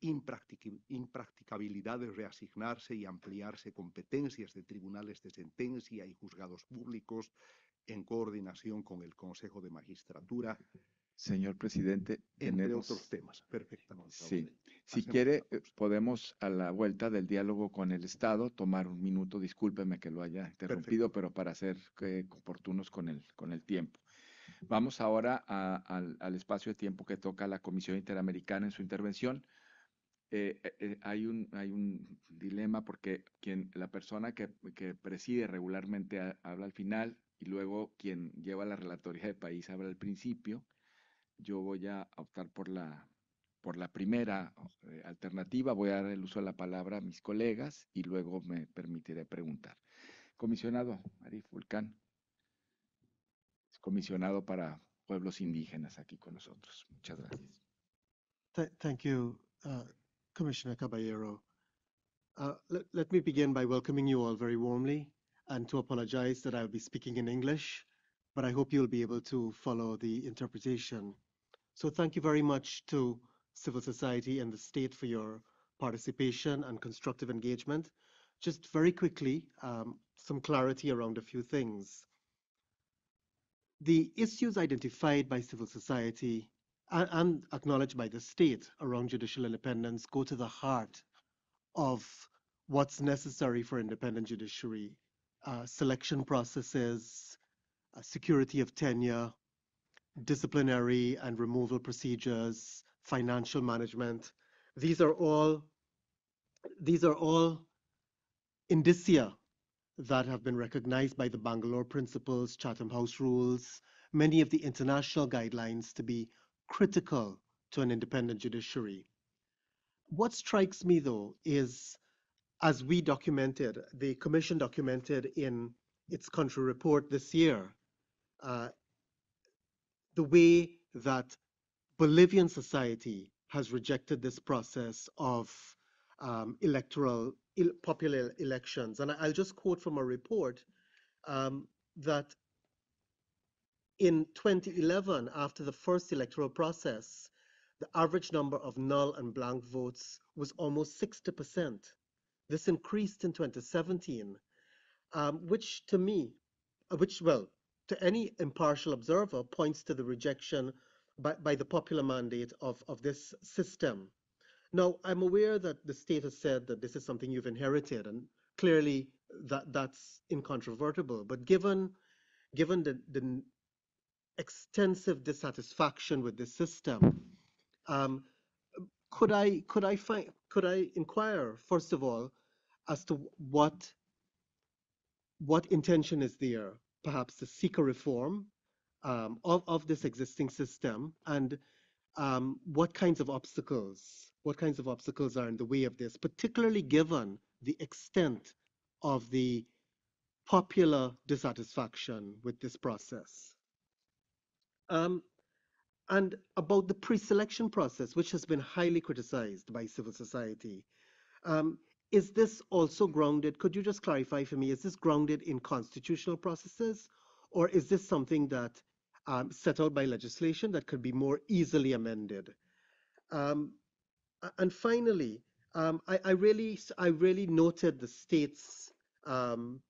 impracticabilidad de reasignarse y ampliarse competencias de tribunales de sentencia y juzgados públicos en coordinación con el Consejo de Magistratura. Señor presidente, en tenemos... otros temas, perfectamente. Sí. Si quiere, podemos a la vuelta del diálogo con el Estado tomar un minuto, discúlpeme que lo haya interrumpido, pero para ser eh, oportunos con el, con el tiempo. Vamos ahora al, al espacio de tiempo que toca la Comisión Interamericana en su intervención. Eh, eh, eh, hay, un, hay un dilema porque quien, la persona que, preside regularmente habla al final y luego quien lleva la relatoría de país habla al principio. Yo voy a optar por la, por la primera eh, alternativa, voy a dar el uso de la palabra a mis colegas y luego me permitiré preguntar. Comisionado Arif Vulcan, comisionado para pueblos indígenas aquí con nosotros. Muchas gracias. thank you, uh, Commissioner Caballero. Uh, let, let, me begin by welcoming you all very warmly and to apologize that I'll be speaking in English, but I hope you'll be able to follow the interpretation. So thank you very much to civil society and the state for your participation and constructive engagement. Just very quickly, um, some clarity around a few things. The issues identified by civil society and acknowledged by the state around judicial independence go to the heart of what's necessary for independent judiciary, uh, selection processes, uh, security of tenure, disciplinary and removal procedures, financial management. These are all these are all indicia that have been recognized by the Bangalore principles, Chatham House rules, many of the international guidelines to be critical to an independent judiciary. What strikes me, though, is as we documented, the Commission documented in its country report this year, uh, the way that Bolivian society has rejected this process of um, electoral, il- popular elections. And I'll just quote from a report um, that in 2011, after the first electoral process, the average number of null and blank votes was almost 60%. This increased in 2017, um, which to me, uh, which, well, to any impartial observer, points to the rejection by, by the popular mandate of, of this system. Now, I'm aware that the state has said that this is something you've inherited, and clearly that, that's incontrovertible. But given, given the, the extensive dissatisfaction with the system. Um, could I could I find could I inquire first of all as to what what intention is there perhaps to seek a reform um, of of this existing system and um, what kinds of obstacles what kinds of obstacles are in the way of this particularly given the extent of the popular dissatisfaction with this process um, and about the pre-selection process, which has been highly criticized by civil society. Um, is this also grounded, could you just clarify for me, is this grounded in constitutional processes or is this something that um, set out by legislation that could be more easily amended? Um, and finally, um, I, I, really, I really noted the states, um,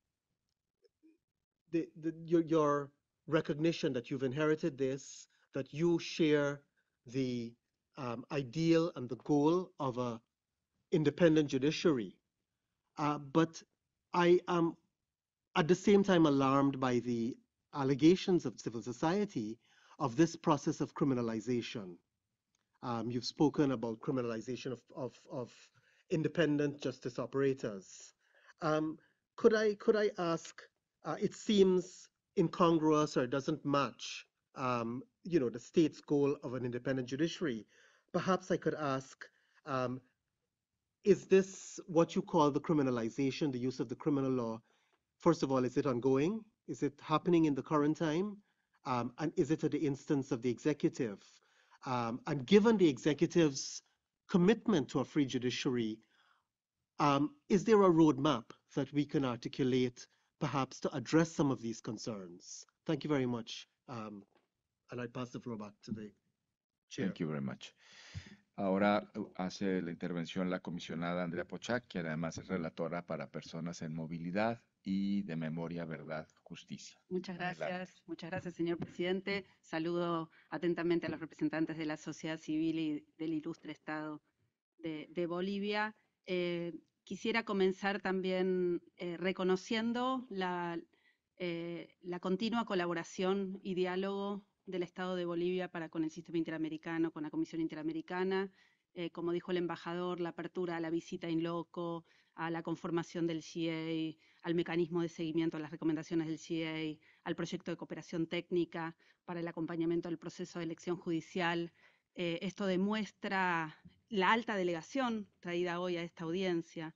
the, the, your, your recognition that you've inherited this, that you share the um, ideal and the goal of a independent judiciary. Uh, but I am at the same time alarmed by the allegations of civil society of this process of criminalization. Um, you've spoken about criminalization of, of, of independent justice operators. Um, could I could I ask? Uh, it seems incongruous or doesn't match, um, you know, the state's goal of an independent judiciary, perhaps I could ask, um, is this what you call the criminalization, the use of the criminal law? First of all, is it ongoing? Is it happening in the current time? Um, and is it at the instance of the executive? Um, and given the executive's commitment to a free judiciary, um, is there a roadmap that we can articulate perhaps to address some of these concerns. Thank you very much. Um, and I pass the floor back to the chair. Thank you very much. Ahora uh, hace la intervención la comisionada Andrea Pochak, que además es relatora para personas en movilidad y de memoria, verdad, justicia. Muchas gracias, muchas gracias, señor presidente. Saludo atentamente a los representantes de la sociedad civil y del ilustre Estado de, Bolivia. Eh, Quisiera comenzar también eh, reconociendo eh, la, continua colaboración y diálogo del Estado de Bolivia con el sistema interamericano, con la Comisión Interamericana, eh, como dijo el embajador, la apertura a la visita in loco, a la conformación del CIA, al mecanismo de seguimiento a las recomendaciones del CIA, al proyecto de cooperación técnica para el acompañamiento del proceso de elección judicial. esto demuestra la alta delegación traída hoy a esta audiencia.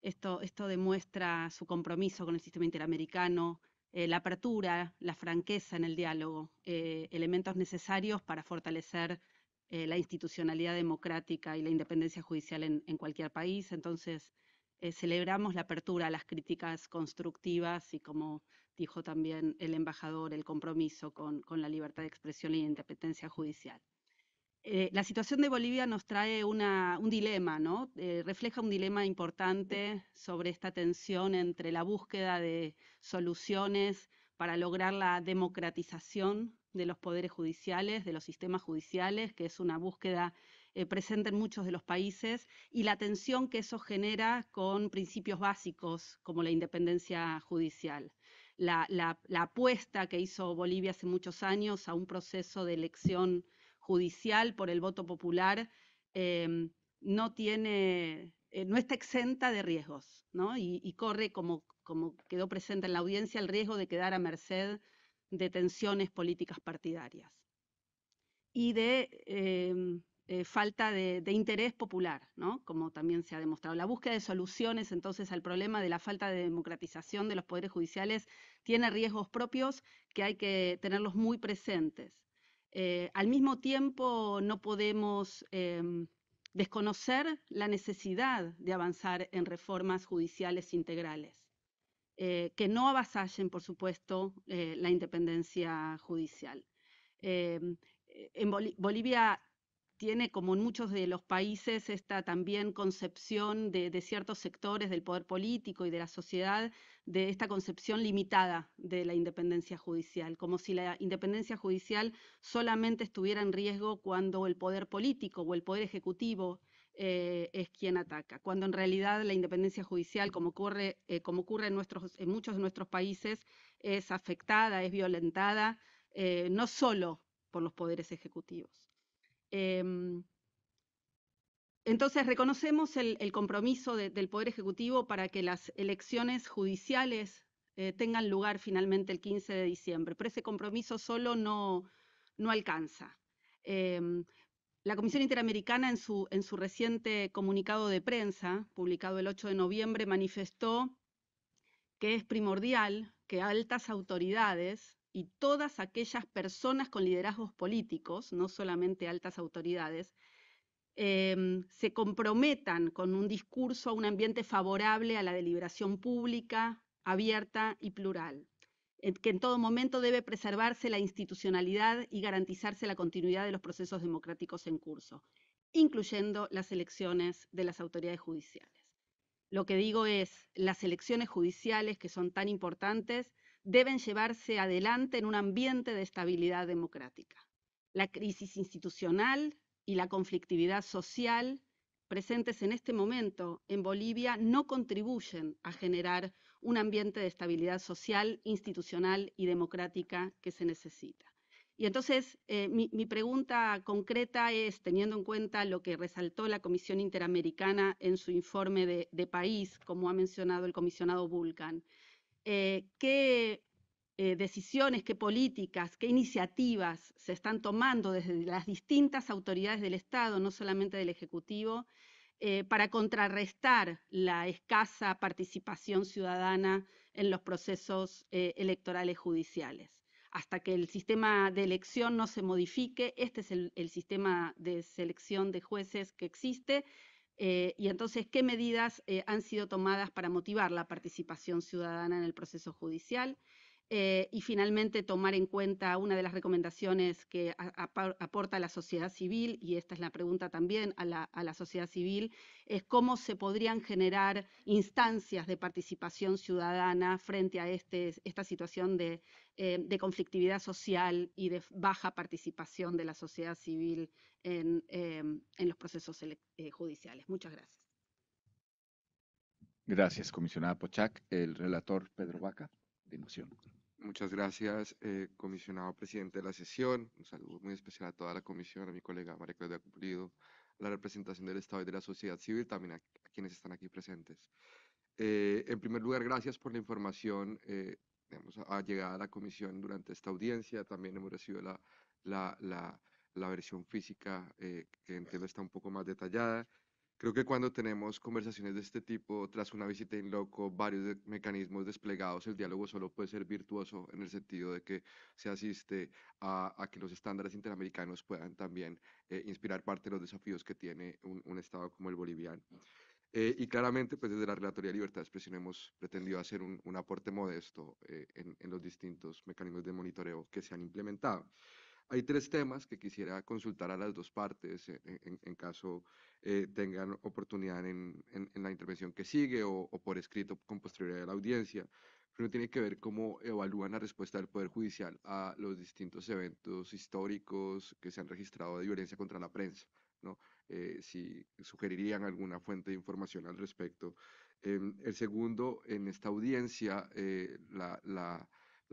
Esto, demuestra su compromiso con el sistema interamericano, eh, la apertura, la franqueza en el diálogo, eh, elementos necesarios para fortalecer eh, la institucionalidad democrática y la independencia judicial en, cualquier país. Entonces, celebramos la apertura a las críticas constructivas y, como dijo también el embajador, el compromiso con la libertad de expresión y la independencia judicial. Eh, la situación de Bolivia nos trae un dilema, eh, refleja un dilema importante sobre esta tensión entre la búsqueda de soluciones para lograr la democratización de los poderes judiciales, de los sistemas judiciales, que es una búsqueda eh, presente en muchos de los países, y la tensión que eso genera con principios básicos como la independencia judicial. La, la apuesta que hizo Bolivia hace muchos años a un proceso de elección judicial por el voto popular em, no tiene, eh, no está exenta de riesgos, Y, corre, como, como, quedó presente en la audiencia, el riesgo de quedar a merced de tensiones políticas partidarias y de em, eh, falta de, interés popular, como también se ha demostrado. La búsqueda de soluciones entonces al problema de la falta de democratización de los poderes judiciales tiene riesgos propios que hay que tenerlos muy presentes. Eh, al mismo tiempo, no podemos em, desconocer la necesidad de avanzar en reformas judiciales integrales, eh, que no avasallen, por supuesto, eh, la independencia judicial. Em, en Bolivia tiene, como en muchos de los países, esta también concepción de, ciertos sectores del poder político y de la sociedad, de esta concepción limitada de la independencia judicial, como si la independencia judicial solamente estuviera en riesgo cuando el poder político o el poder ejecutivo eh, es quien ataca, cuando en realidad la independencia judicial, como ocurre, eh, en, muchos de nuestros países, es afectada, es violentada, eh, no solo por los poderes ejecutivos. Em, entonces, reconocemos el, compromiso del Poder Ejecutivo para que las elecciones judiciales eh, tengan lugar finalmente el 15 de diciembre, pero ese compromiso solo no, alcanza. Em, la Comisión Interamericana en su, en su reciente comunicado de prensa, publicado el 8 de noviembre, manifestó que es primordial que altas autoridades y todas aquellas personas con liderazgos políticos, no solamente altas autoridades, em, se comprometan con un discurso a un ambiente favorable a la deliberación pública, abierta y plural, que en todo momento debe preservarse la institucionalidad y garantizarse la continuidad de los procesos democráticos en curso, incluyendo las elecciones de las autoridades judiciales. Lo que digo es, las elecciones judiciales que son tan importantes deben llevarse adelante en un ambiente de estabilidad democrática. La crisis institucional y la conflictividad social presentes en este momento en Bolivia no contribuyen a generar un ambiente de estabilidad social, institucional y democrática que se necesita. Y entonces, eh, mi, pregunta concreta es, teniendo en cuenta lo que resaltó la Comisión Interamericana en su informe de, de país, como ha mencionado el comisionado Vulcan, eh, qué eh, decisiones, qué políticas, qué iniciativas se están tomando desde las distintas autoridades del Estado, no solamente del Ejecutivo, eh, para contrarrestar la escasa participación ciudadana en los procesos electorales judiciales. Hasta que el sistema de elección no se modifique, este es el sistema de selección de jueces que existe eh, y entonces, ¿qué medidas eh, han sido tomadas para motivar la participación ciudadana en el proceso judicial? Eh, y finalmente tomar en cuenta una de las recomendaciones que aporta la sociedad civil, y esta es la pregunta también a la, sociedad civil, es cómo se podrían generar instancias de participación ciudadana frente a este, esta situación de, eh, conflictividad social y de baja participación de la sociedad civil en, em, los procesos eh, judiciales. Muchas gracias. Gracias, comisionada Pochak. El relator Pedro Vaca, de Muchas gracias, eh, comisionado presidente de la sesión. Un saludo muy especial a toda la comisión, a mi colega María Claudia Cumplido, a la representación del Estado y de la sociedad civil, también a, quienes están aquí presentes. Eh, en primer lugar, gracias por la información eh, llegado a, a la comisión durante esta audiencia. También hemos recibido la versión física, eh, que entiendo está un poco más detallada. Creo que cuando tenemos conversaciones de este tipo, tras una visita in loco, varios mecanismos desplegados, el diálogo solo puede ser virtuoso en el sentido de que se asiste a, que los estándares interamericanos puedan también eh, inspirar parte de los desafíos que tiene un, Estado como el boliviano. Eh, y claramente, pues desde la Relatoría de Libertad de Expresión hemos pretendido hacer un, aporte modesto eh, en, en, los distintos mecanismos de monitoreo que se han implementado. Hay tres temas que quisiera consultar a las dos partes eh, en, caso eh, tengan oportunidad en, en, la intervención que sigue o, por escrito con posterioridad de la audiencia. Primero tiene que ver cómo evalúan la respuesta del Poder Judicial a los distintos eventos históricos que se han registrado de violencia contra la prensa. ¿no? Eh, si sugerirían alguna fuente de información al respecto. Em, el segundo, en esta audiencia, la,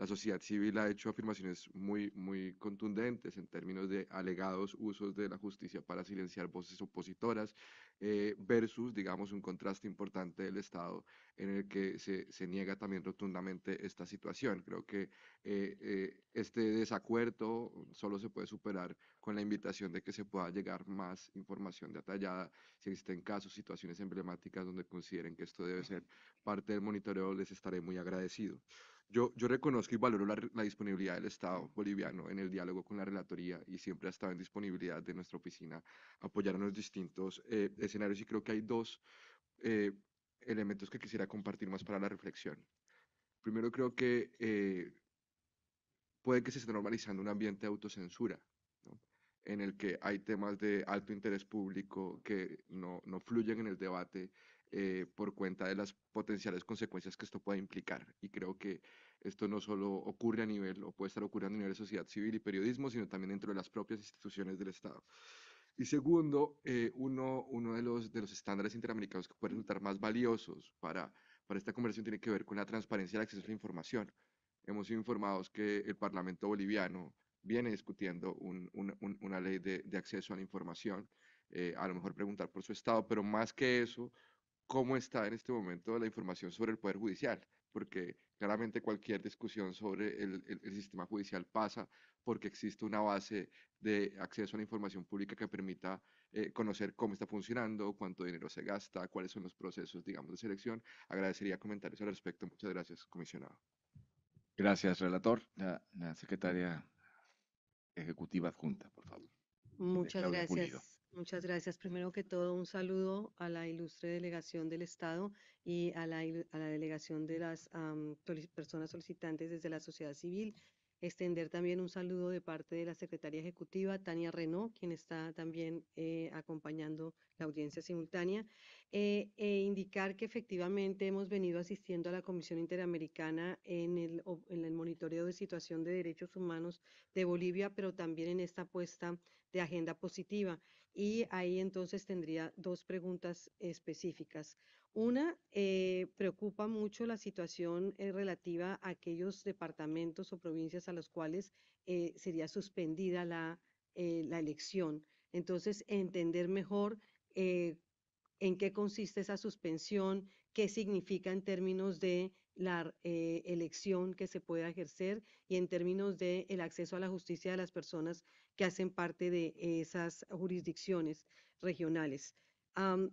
la sociedad civil ha hecho afirmaciones muy, muy contundentes en términos de alegados usos de la justicia para silenciar voces opositoras eh, versus, digamos, un contraste importante del Estado en el que se, se niega también rotundamente esta situación. Creo que eh, eh, este desacuerdo solo se puede superar con la invitación de que se pueda llegar más información detallada si existen casos, situaciones emblemáticas donde consideren que esto debe ser parte del monitoreo, les estaré muy agradecido. Yo, reconozco y valoro la, disponibilidad del Estado boliviano en el diálogo con la Relatoría y siempre ha estado en disponibilidad de nuestra oficina apoyar en los distintos eh, escenarios y creo que hay dos eh, elementos que quisiera compartir más para la reflexión. Primero creo que eh, puede que se esté normalizando un ambiente de autocensura, en el que hay temas de alto interés público que no, no fluyen en el debate eh, por cuenta de las potenciales consecuencias que esto pueda implicar. Y creo que esto no solo ocurre a nivel, o puede estar ocurriendo a nivel de sociedad civil y periodismo, sino también dentro de las propias instituciones del Estado. Y segundo, eh, uno, uno de, los, de los estándares interamericanos que pueden resultar más valiosos para, para esta conversación tiene que ver con la transparencia y acceso a la información. Hemos sido informados que el Parlamento boliviano viene discutiendo una ley de, acceso a la información, eh, a lo mejor preguntar por su estado, pero más que eso, cómo está en este momento la información sobre el Poder Judicial, porque claramente cualquier discusión sobre el, sistema judicial pasa porque existe una base de acceso a la información pública que permita eh, conocer cómo está funcionando, cuánto dinero se gasta, cuáles son los procesos, digamos, de selección. Agradecería comentarios al respecto. Muchas gracias, comisionado. Gracias, relator. La, secretaria ejecutiva adjunta, por favor. Muchas gracias. Muchas gracias. Primero que todo, un saludo a la ilustre delegación del Estado y a la, delegación de las personas solicitantes desde la sociedad civil. Extender también un saludo de parte de la secretaria ejecutiva, Tania Renaud, quien está también eh, acompañando la audiencia simultánea, eh, e indicar que efectivamente hemos venido asistiendo a la Comisión Interamericana en el, en el monitoreo de situación de derechos humanos de Bolivia, pero también en esta apuesta de agenda positiva y ahí entonces tendría dos preguntas específicas. Una, eh, preocupa mucho la situación eh, relativa a aquellos departamentos o provincias a los cuales eh, sería suspendida la, elección. Entonces, entender mejor en qué consiste esa suspensión, qué significa en términos de la eh, elección que se pueda ejercer y en términos del el acceso a la justicia de las personas que hacen parte de esas jurisdicciones regionales.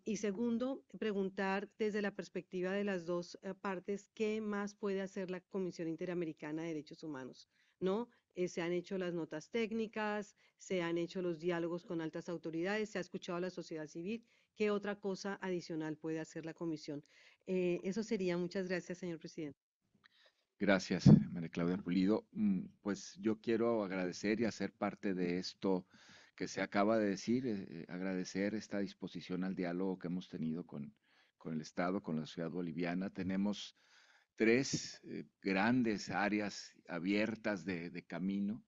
y segundo, preguntar desde la perspectiva de las dos eh, partes qué más puede hacer la Comisión Interamericana de Derechos Humanos, ¿no? Eh, se han hecho las notas técnicas, se han hecho los diálogos con altas autoridades, se ha escuchado a la sociedad civil ¿Qué otra cosa adicional puede hacer la comisión? Eh, eso sería. Muchas gracias, señor presidente. Gracias, María Claudia Pulido. Mm, pues yo quiero agradecer y hacer parte de esto que se acaba de decir, eh, agradecer esta disposición al diálogo que hemos tenido con, el Estado, con la Ciudad boliviana. Tenemos tres eh, grandes áreas abiertas de, camino.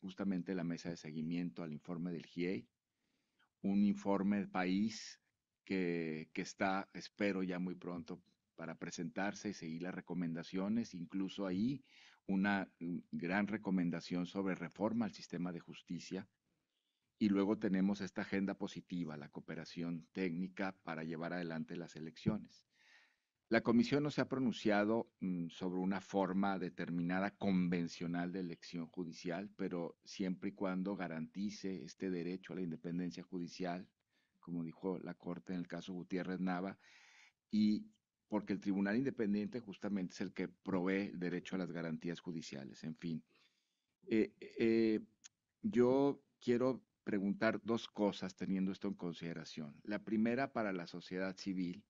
justamente la mesa de seguimiento al informe del GIEI, e un informe país que, que está, espero ya muy pronto, para presentarse y seguir las recomendaciones, incluso ahí una gran recomendación sobre reforma al sistema de justicia. Y luego tenemos esta agenda positiva, la cooperación técnica para llevar adelante las elecciones. La comisión no se ha pronunciado mm, sobre una forma determinada convencional de elección judicial, pero siempre y cuando garantice este derecho a la independencia judicial, como dijo la Corte en el caso Gutiérrez Nava, y porque el Tribunal Independiente justamente es el que provee el derecho a las garantías judiciales. En fin, eh, eh, yo quiero preguntar dos cosas teniendo esto en consideración. La primera para la sociedad civil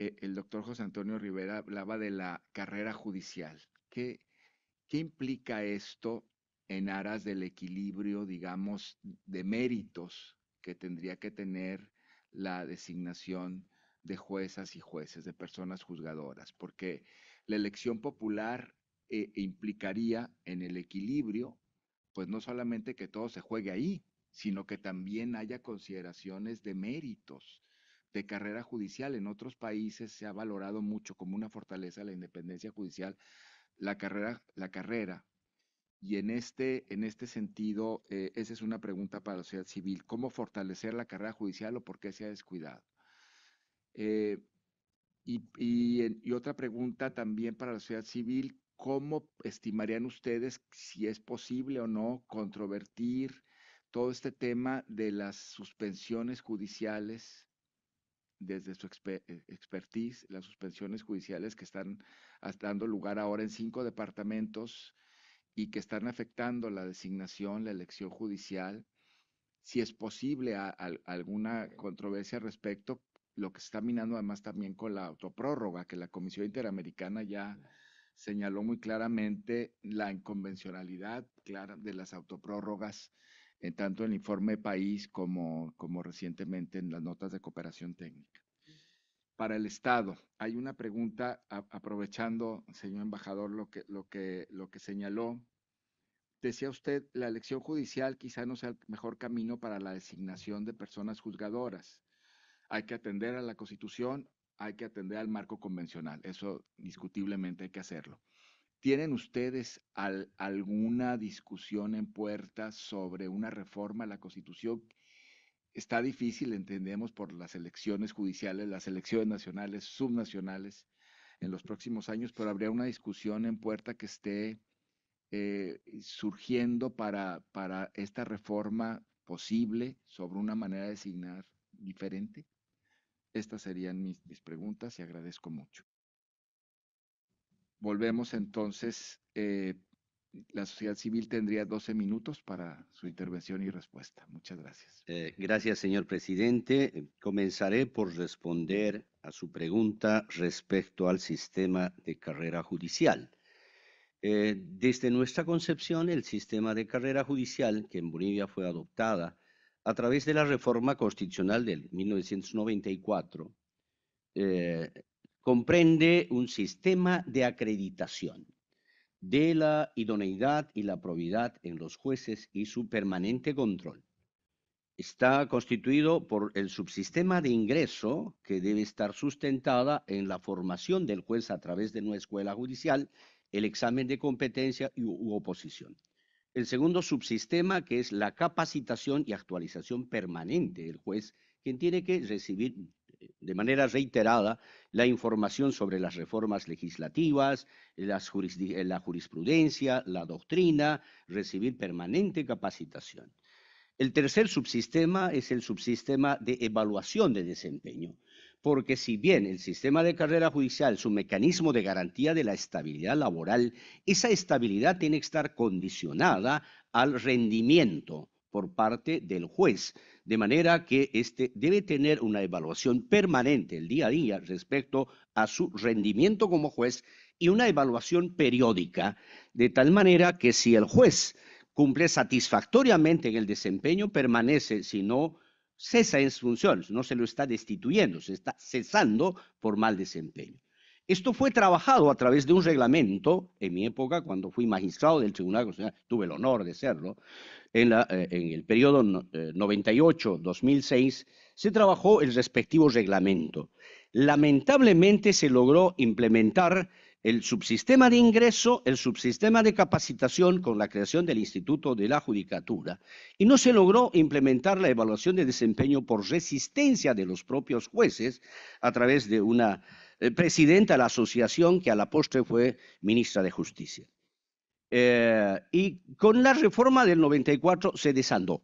eh, el doctor José Antonio Rivera hablaba de la carrera judicial. ¿Qué, implica esto en aras del equilibrio, digamos, de méritos que tendría que tener la designación de juezas y jueces, de personas juzgadoras? Porque la elección popular eh, implicaría en el equilibrio, pues no solamente que todo se juegue ahí, sino que también haya consideraciones de méritos de carrera judicial. En otros países se ha valorado mucho como una fortaleza la independencia judicial, la carrera, la carrera. Y en este, en este sentido, eh, esa es una pregunta para la sociedad civil. ¿Cómo fortalecer la carrera judicial o por qué se ha descuidado? Eh, y, y otra pregunta también para la sociedad civil, ¿cómo estimarían ustedes si es posible o no controvertir todo este tema de las suspensiones judiciales desde su eh, expertise, las suspensiones judiciales que están dando lugar ahora en cinco departamentos y que están afectando la designación, la elección judicial. Si es posible alguna controversia al respecto, lo que se está minando además también con la autoprórroga, que la Comisión Interamericana ya señaló muy claramente la inconvencionalidad clara de las autoprórrogas en eh, tanto en el informe país como, como recientemente en las notas de cooperación técnica. Para el Estado, hay una pregunta, aprovechando, señor embajador, lo que, lo, que, lo que señaló. Decía usted, la elección judicial quizá no sea el mejor camino para la designación de personas juzgadoras. Hay que atender a la Constitución, hay que atender al marco convencional. Eso discutiblemente hay que hacerlo. ¿Tienen ustedes alguna discusión en puerta sobre una reforma a la Constitución? Está difícil, entendemos, por las elecciones judiciales, las elecciones nacionales, subnacionales en los próximos años, pero habría una discusión en puerta que esté eh, surgiendo para, esta reforma posible sobre una manera de designar diferente. Estas serían mis preguntas y agradezco mucho. Volvemos entonces. Eh, la sociedad civil tendría 12 minutos para su intervención y respuesta. Muchas gracias. Eh, gracias, señor presidente. Eh, comenzaré por responder a su pregunta respecto al sistema de carrera judicial. desde nuestra concepción, el sistema de carrera judicial que en Bolivia fue adoptada a través de la reforma constitucional del 1994 eh, comprende un sistema de acreditación de la idoneidad y la probidad en los jueces y su permanente control. Está constituido por el subsistema de ingreso que debe estar sustentada en la formación del juez a través de una escuela judicial, el examen de competencia y, u oposición. El segundo subsistema que es la capacitación y actualización permanente del juez, quien tiene que recibir de manera reiterada la información sobre las reformas legislativas, la jurisprudencia, la doctrina, recibir permanente capacitación. El tercer subsistema es el subsistema de evaluación de desempeño, porque si bien el sistema de carrera judicial es un mecanismo de garantía de la estabilidad laboral, esa estabilidad tiene que estar condicionada al rendimiento por parte del juez, de manera que éste debe tener una evaluación permanente el día a día respecto a su rendimiento como juez y una evaluación periódica, de tal manera que si el juez cumple satisfactoriamente en el desempeño, permanece, si no, cesa en sus funciones, no se lo está destituyendo, se está cesando por mal desempeño. Esto fue trabajado a través de un reglamento, en mi época, cuando fui magistrado del Tribunal Constitucional, tuve el honor de serlo, en, eh, el periodo 98-2006, eh, se trabajó el respectivo reglamento. Lamentablemente se logró implementar el subsistema de ingreso, el subsistema de capacitación con la creación del Instituto de la Judicatura, y no se logró implementar la evaluación de desempeño por resistencia de los propios jueces a través de una eh, presidenta de la asociación que a la postre fue ministra de Justicia. Eh, y con la reforma del 94 se desandó.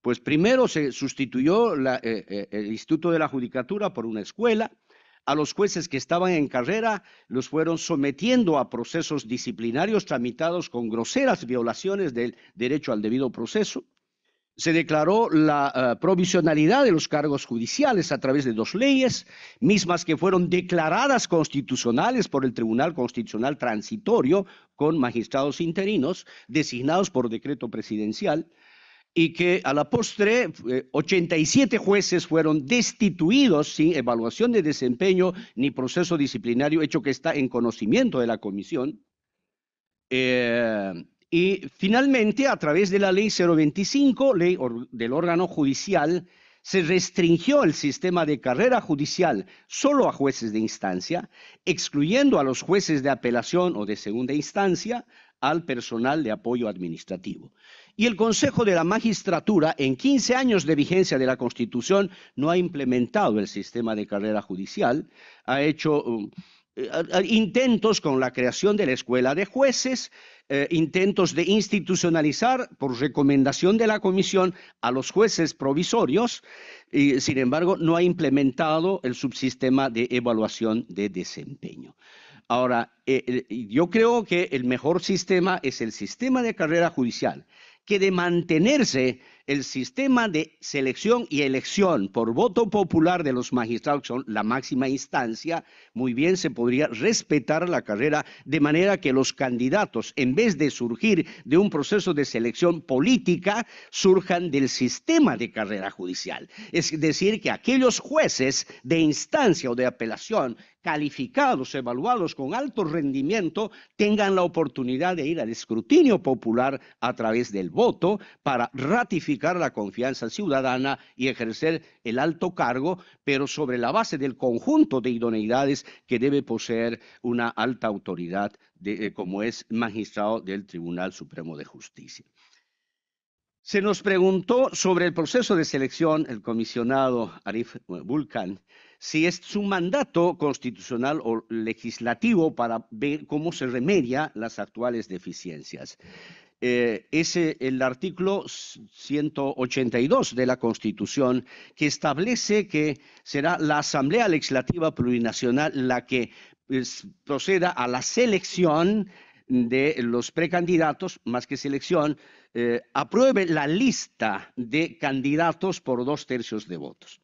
Pues primero se sustituyó eh, el Instituto de la Judicatura por una escuela. A los jueces que estaban en carrera los fueron sometiendo a procesos disciplinarios tramitados con groseras violaciones del derecho al debido proceso se declaró la eh, provisionalidad de los cargos judiciales a través de dos leyes, mismas que fueron declaradas constitucionales por el Tribunal Constitucional Transitorio con magistrados interinos designados por decreto presidencial y que a la postre 87 eh, jueces fueron destituidos sin evaluación de desempeño ni proceso disciplinario, hecho que está en conocimiento de la comisión. Eh, y finalmente, a través de la ley 025, ley del órgano judicial, se restringió el sistema de carrera judicial solo a jueces de instancia, excluyendo a los jueces de apelación o de segunda instancia al personal de apoyo administrativo. Y el Consejo de la Magistratura, en 15 años de vigencia de la Constitución, no ha implementado el sistema de carrera judicial, ha hecho... Um, eh, intentos con la creación de la escuela de jueces, eh, intentos de institucionalizar por recomendación de la Comisión a los jueces provisorios y, sin embargo, no ha implementado el subsistema de evaluación de desempeño. Ahora, eh, yo creo que el mejor sistema es el sistema de carrera judicial, que de mantenerse el sistema de selección y elección por voto popular de los magistrados, que son la máxima instancia, muy bien se podría respetar la carrera de manera que los candidatos, en vez de surgir de un proceso de selección política, surjan del sistema de carrera judicial. Es decir, que aquellos jueces de instancia o de apelación calificados, evaluados con alto rendimiento, tengan la oportunidad de ir al escrutinio popular a través del voto para ratificar la confianza ciudadana y ejercer el alto cargo, pero sobre la base del conjunto de idoneidades que debe poseer una alta autoridad de, eh, como es magistrado del Tribunal Supremo de Justicia. Se nos preguntó sobre el proceso de selección el comisionado Arif eh, Vulcan, si es su mandato constitucional o legislativo para ver cómo se remedia las actuales deficiencias. Eh, es el artículo 182 de la Constitución que establece que será la Asamblea Legislativa Plurinacional la que pues, proceda a la selección de los precandidatos, más que selección, eh, apruebe la lista de candidatos por dos tercios de votos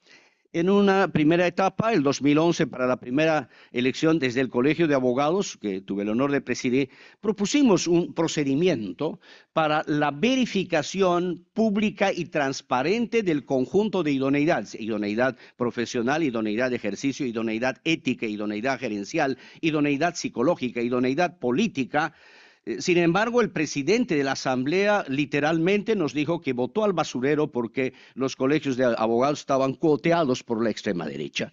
en una primera etapa, el 2011, para la primera elección desde el Colegio de Abogados, que tuve el honor de presidir, propusimos un procedimiento para la verificación pública y transparente del conjunto de idoneidad, idoneidad profesional, idoneidad de ejercicio, idoneidad ética, idoneidad gerencial, idoneidad psicológica, idoneidad política, eh, sin embargo, el presidente de la Asamblea literalmente nos dijo que votó al basurero porque los colegios de abogados estaban cuoteados por la extrema derecha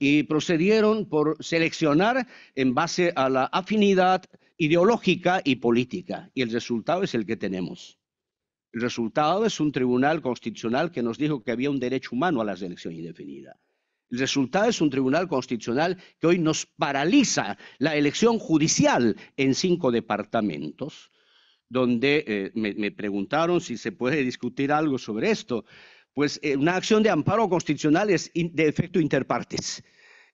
y procedieron por seleccionar en base a la afinidad ideológica y política. Y el resultado es el que tenemos. El resultado es un tribunal constitucional que nos dijo que había un derecho humano a la selección indefinida. El resultado es un tribunal constitucional que hoy nos paraliza la elección judicial en cinco departamentos, donde eh, me, preguntaron si se puede discutir algo sobre esto. Pues eh, una acción de amparo constitucional es de efecto interpartes.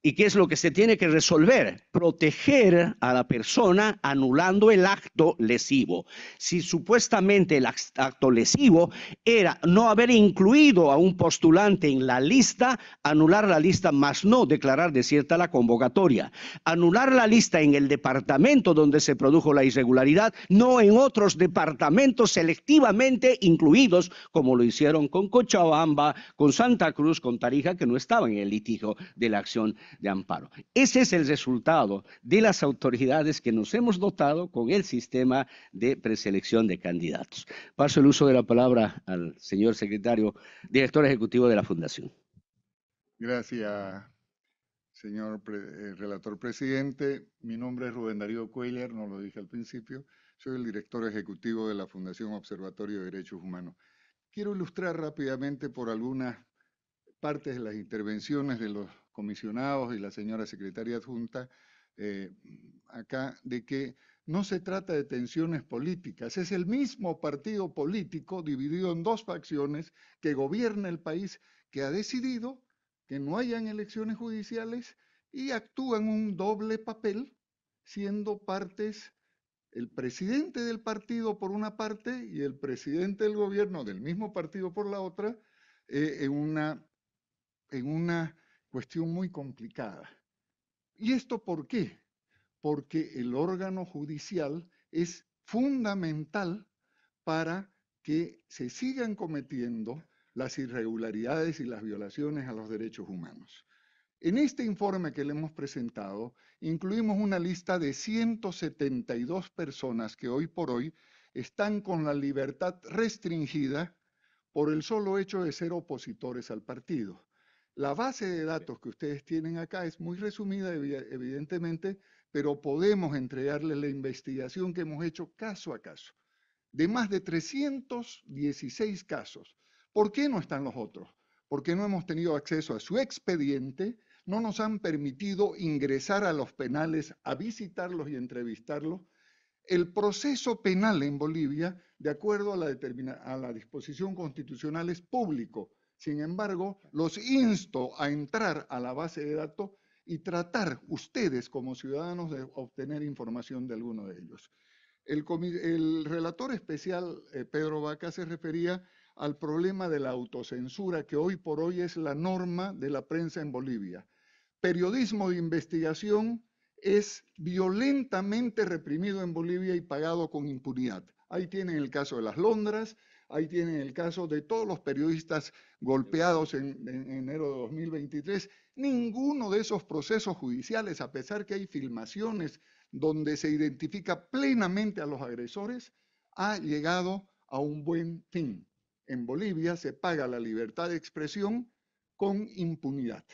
¿Y qué es lo que se tiene que resolver? Proteger a la persona anulando el acto lesivo. Si supuestamente el acto lesivo era no haber incluido a un postulante en la lista, anular la lista, más no declarar desierta la convocatoria. Anular la lista en el departamento donde se produjo la irregularidad, no en otros departamentos selectivamente incluidos, como lo hicieron con Cochabamba, con Santa Cruz, con Tarija, que no estaban en el litigio de la acción de amparo. Ese es el resultado de las autoridades que nos hemos dotado con el sistema de preselección de candidatos. Paso el uso de la palabra al señor secretario, director ejecutivo de la Fundación. Gracias, señor eh, relator presidente. Mi nombre es Rubén Darío Cuellar, no lo dije al principio. Soy el director ejecutivo de la Fundación Observatorio de Derechos Humanos. Quiero ilustrar rápidamente por algunas partes de las intervenciones de los comisionados y la señora secretaria adjunta eh, acá de que no se trata de tensiones políticas, es el mismo partido político dividido en dos facciones que gobierna el país que ha decidido que no hayan elecciones judiciales y actúan un doble papel siendo partes el presidente del partido por una parte y el presidente del gobierno del mismo partido por la otra, eh, en una en una cuestión muy complicada. ¿Y esto por qué? Porque el órgano judicial es fundamental para que se sigan cometiendo las irregularidades y las violaciones a los derechos humanos. En este informe que le hemos presentado, incluimos una lista de 172 personas que hoy por hoy están con la libertad restringida por el solo hecho de ser opositores al partido. La base de datos que ustedes tienen acá es muy resumida, evidentemente, pero podemos entregarles la investigación que hemos hecho caso a caso, de más de 316 casos. ¿Por qué no están los otros? Porque no hemos tenido acceso a su expediente? No nos han permitido ingresar a los penales a visitarlos y entrevistarlos. El proceso penal en Bolivia, de acuerdo a la, a la disposición constitucional, es público sin embargo, los insto a entrar a la base de datos y tratar ustedes como ciudadanos de obtener información de alguno de ellos. El, relator especial eh, Pedro Vaca se refería al problema de la autocensura que hoy por hoy es la norma de la prensa en Bolivia. Periodismo de investigación es violentamente reprimido en Bolivia y pagado con impunidad. Ahí tienen el caso de las Londras, Ahí tienen el caso de todos los periodistas golpeados en, enero de 2023. Ninguno de esos procesos judiciales, a pesar que hay filmaciones donde se identifica plenamente a los agresores, ha llegado a un buen fin. En Bolivia se paga la libertad de expresión con impunidad.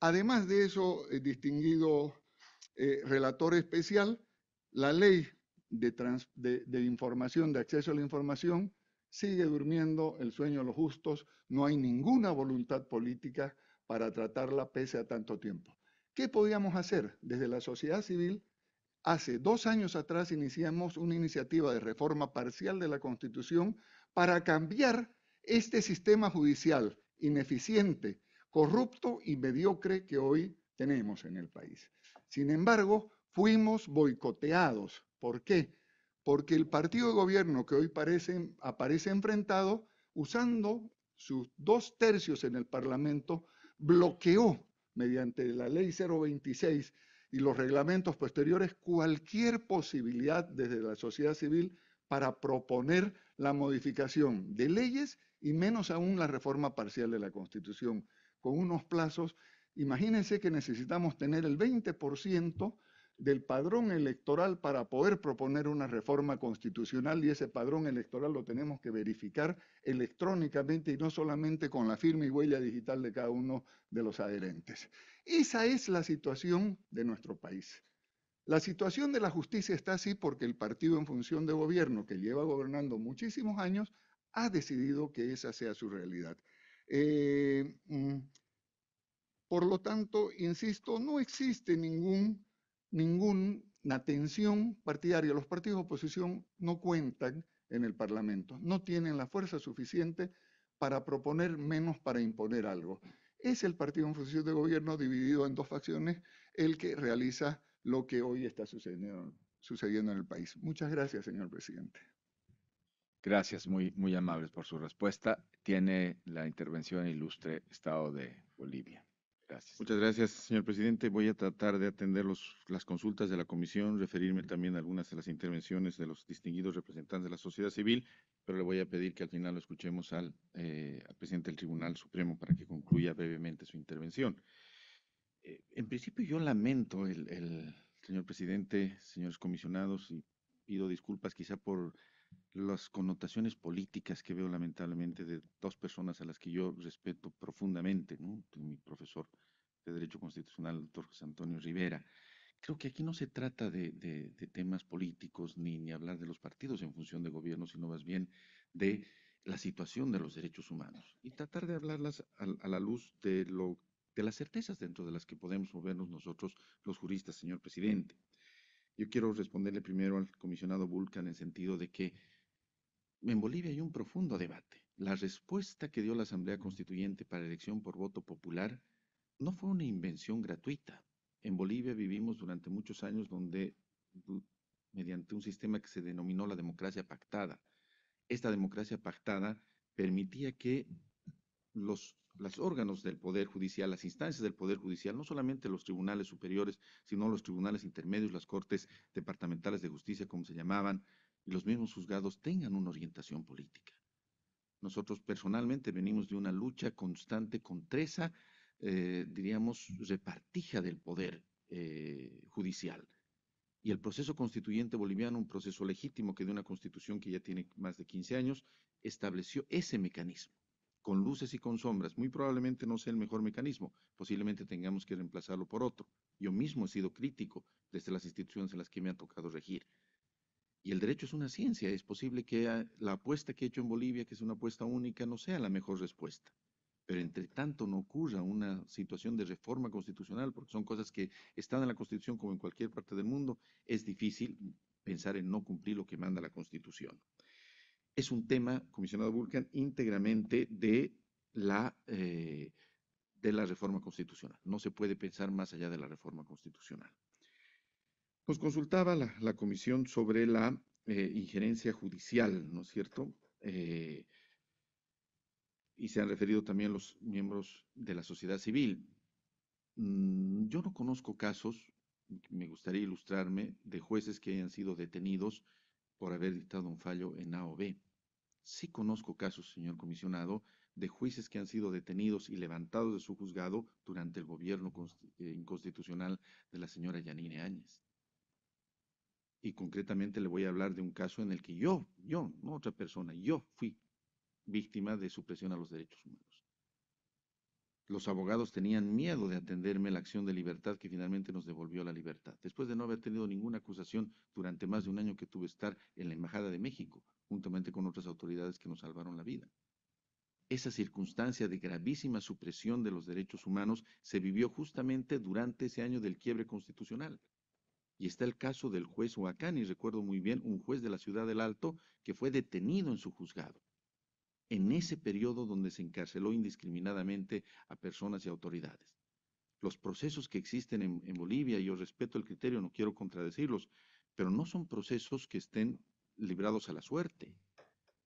Además de eso, eh, distinguido eh, relator especial, la ley de, de información, de acceso a la información, sigue durmiendo el sueño de los justos, no hay ninguna voluntad política para tratarla pese a tanto tiempo. ¿Qué podíamos hacer? Desde la sociedad civil, hace dos años atrás iniciamos una iniciativa de reforma parcial de la Constitución para cambiar este sistema judicial ineficiente, corrupto y mediocre que hoy tenemos en el país. Sin embargo, fuimos boicoteados. ¿Por qué? porque el partido de gobierno que hoy parece, aparece enfrentado, usando sus dos tercios en el Parlamento, bloqueó mediante la ley 026 y los reglamentos posteriores cualquier posibilidad desde la sociedad civil para proponer la modificación de leyes y menos aún la reforma parcial de la Constitución, con unos plazos. Imagínense que necesitamos tener el 20% del padrón electoral para poder proponer una reforma constitucional y ese padrón electoral lo tenemos que verificar electrónicamente y no solamente con la firma y huella digital de cada uno de los adherentes. Esa es la situación de nuestro país. La situación de la justicia está así porque el partido en función de gobierno, que lleva gobernando muchísimos años, ha decidido que esa sea su realidad. Eh, mm, por lo tanto, insisto, no existe ningún ninguna tensión partidaria. Los partidos de oposición no cuentan en el Parlamento, no tienen la fuerza suficiente para proponer menos para imponer algo. Es el partido en función de gobierno dividido en dos facciones el que realiza lo que hoy está sucediendo, sucediendo en el país. Muchas gracias, señor presidente. Gracias, muy, muy amables por su respuesta. Tiene la intervención ilustre Estado de Bolivia. Muchas gracias, señor presidente. Voy a tratar de atender las consultas de la comisión, referirme también a algunas de las intervenciones de los distinguidos representantes de la sociedad civil, pero le voy a pedir que al final lo escuchemos al, eh, presidente del Tribunal Supremo para que concluya brevemente su intervención. Eh, en principio yo lamento, el señor presidente, señores comisionados, y pido disculpas quizá por las connotaciones políticas que veo lamentablemente de dos personas a las que yo respeto profundamente, mi profesor de Derecho Constitucional, el doctor José Antonio Rivera. Creo que aquí no se trata de, temas políticos ni, ni hablar de los partidos en función de gobierno, sino más bien de la situación de los derechos humanos y tratar de hablarlas a, la luz de, lo, de las certezas dentro de las que podemos movernos nosotros los juristas, señor presidente. Yo quiero responderle primero al comisionado Vulcan en el sentido de que en Bolivia hay un profundo debate. La respuesta que dio la Asamblea Constituyente para elección por voto popular no fue una invención gratuita. En Bolivia vivimos durante muchos años donde, mediante un sistema que se denominó la democracia pactada, esta democracia pactada permitía que los, los, órganos del Poder Judicial, las instancias del Poder Judicial, no solamente los tribunales superiores, sino los tribunales intermedios, las cortes departamentales de justicia, como se llamaban, y los mismos juzgados tengan una orientación política. Nosotros personalmente venimos de una lucha constante con treza, eh, diríamos, repartija del poder eh, judicial. Y el proceso constituyente boliviano, un proceso legítimo que de una constitución que ya tiene más de 15 años, estableció ese mecanismo, con luces y con sombras. Muy probablemente no sea el mejor mecanismo, posiblemente tengamos que reemplazarlo por otro. Yo mismo he sido crítico desde las instituciones en las que me ha tocado regir. Y el derecho es una ciencia. Es posible que la apuesta que he hecho en Bolivia, que es una apuesta única, no sea la mejor respuesta. Pero entre tanto no ocurra una situación de reforma constitucional, porque son cosas que están en la Constitución como en cualquier parte del mundo, es difícil pensar en no cumplir lo que manda la Constitución. Es un tema, comisionado Vulcan, íntegramente de la, eh, de la reforma constitucional. No se puede pensar más allá de la reforma constitucional. Nos pues, consultaba la, comisión sobre la eh, injerencia judicial, ¿no es cierto? Eh, y se han referido también los miembros de la sociedad civil. Mm, yo no conozco casos, me gustaría ilustrarme, de jueces que hayan sido detenidos por haber dictado un fallo en A o B. Sí conozco casos, señor comisionado, de jueces que han sido detenidos y levantados de su juzgado durante el gobierno eh, inconstitucional de la señora Yanine Áñez y concretamente le voy a hablar de un caso en el que yo, yo, no otra persona, yo fui víctima de supresión a los derechos humanos. Los abogados tenían miedo de atenderme la acción de libertad que finalmente nos devolvió la libertad, después de no haber tenido ninguna acusación durante más de un año que tuve estar en la Embajada de México, juntamente con otras autoridades que nos salvaron la vida. Esa circunstancia de gravísima supresión de los derechos humanos se vivió justamente durante ese año del quiebre constitucional. Y está el caso del juez y recuerdo muy bien, un juez de la ciudad del Alto que fue detenido en su juzgado, en ese periodo donde se encarceló indiscriminadamente a personas y autoridades. Los procesos que existen en, en Bolivia, yo respeto el criterio, no quiero contradecirlos, pero no son procesos que estén librados a la suerte.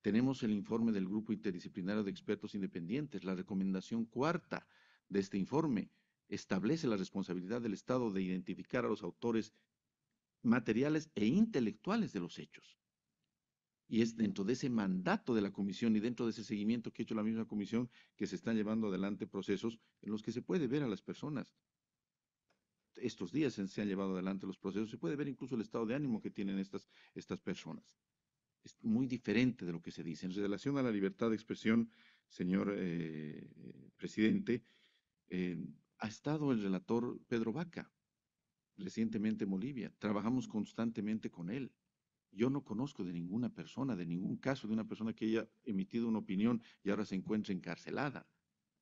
Tenemos el informe del Grupo Interdisciplinario de Expertos Independientes, la recomendación cuarta de este informe establece la responsabilidad del Estado de identificar a los autores materiales e intelectuales de los hechos. Y es dentro de ese mandato de la comisión y dentro de ese seguimiento que ha hecho la misma comisión que se están llevando adelante procesos en los que se puede ver a las personas. Estos días se han llevado adelante los procesos, se puede ver incluso el estado de ánimo que tienen estas, estas personas. Es muy diferente de lo que se dice. En relación a la libertad de expresión, señor eh, eh, presidente, eh, ha estado el relator Pedro Vaca, recientemente Bolivia. Trabajamos constantemente con él. Yo no conozco de ninguna persona, de ningún caso de una persona que haya emitido una opinión y ahora se encuentre encarcelada.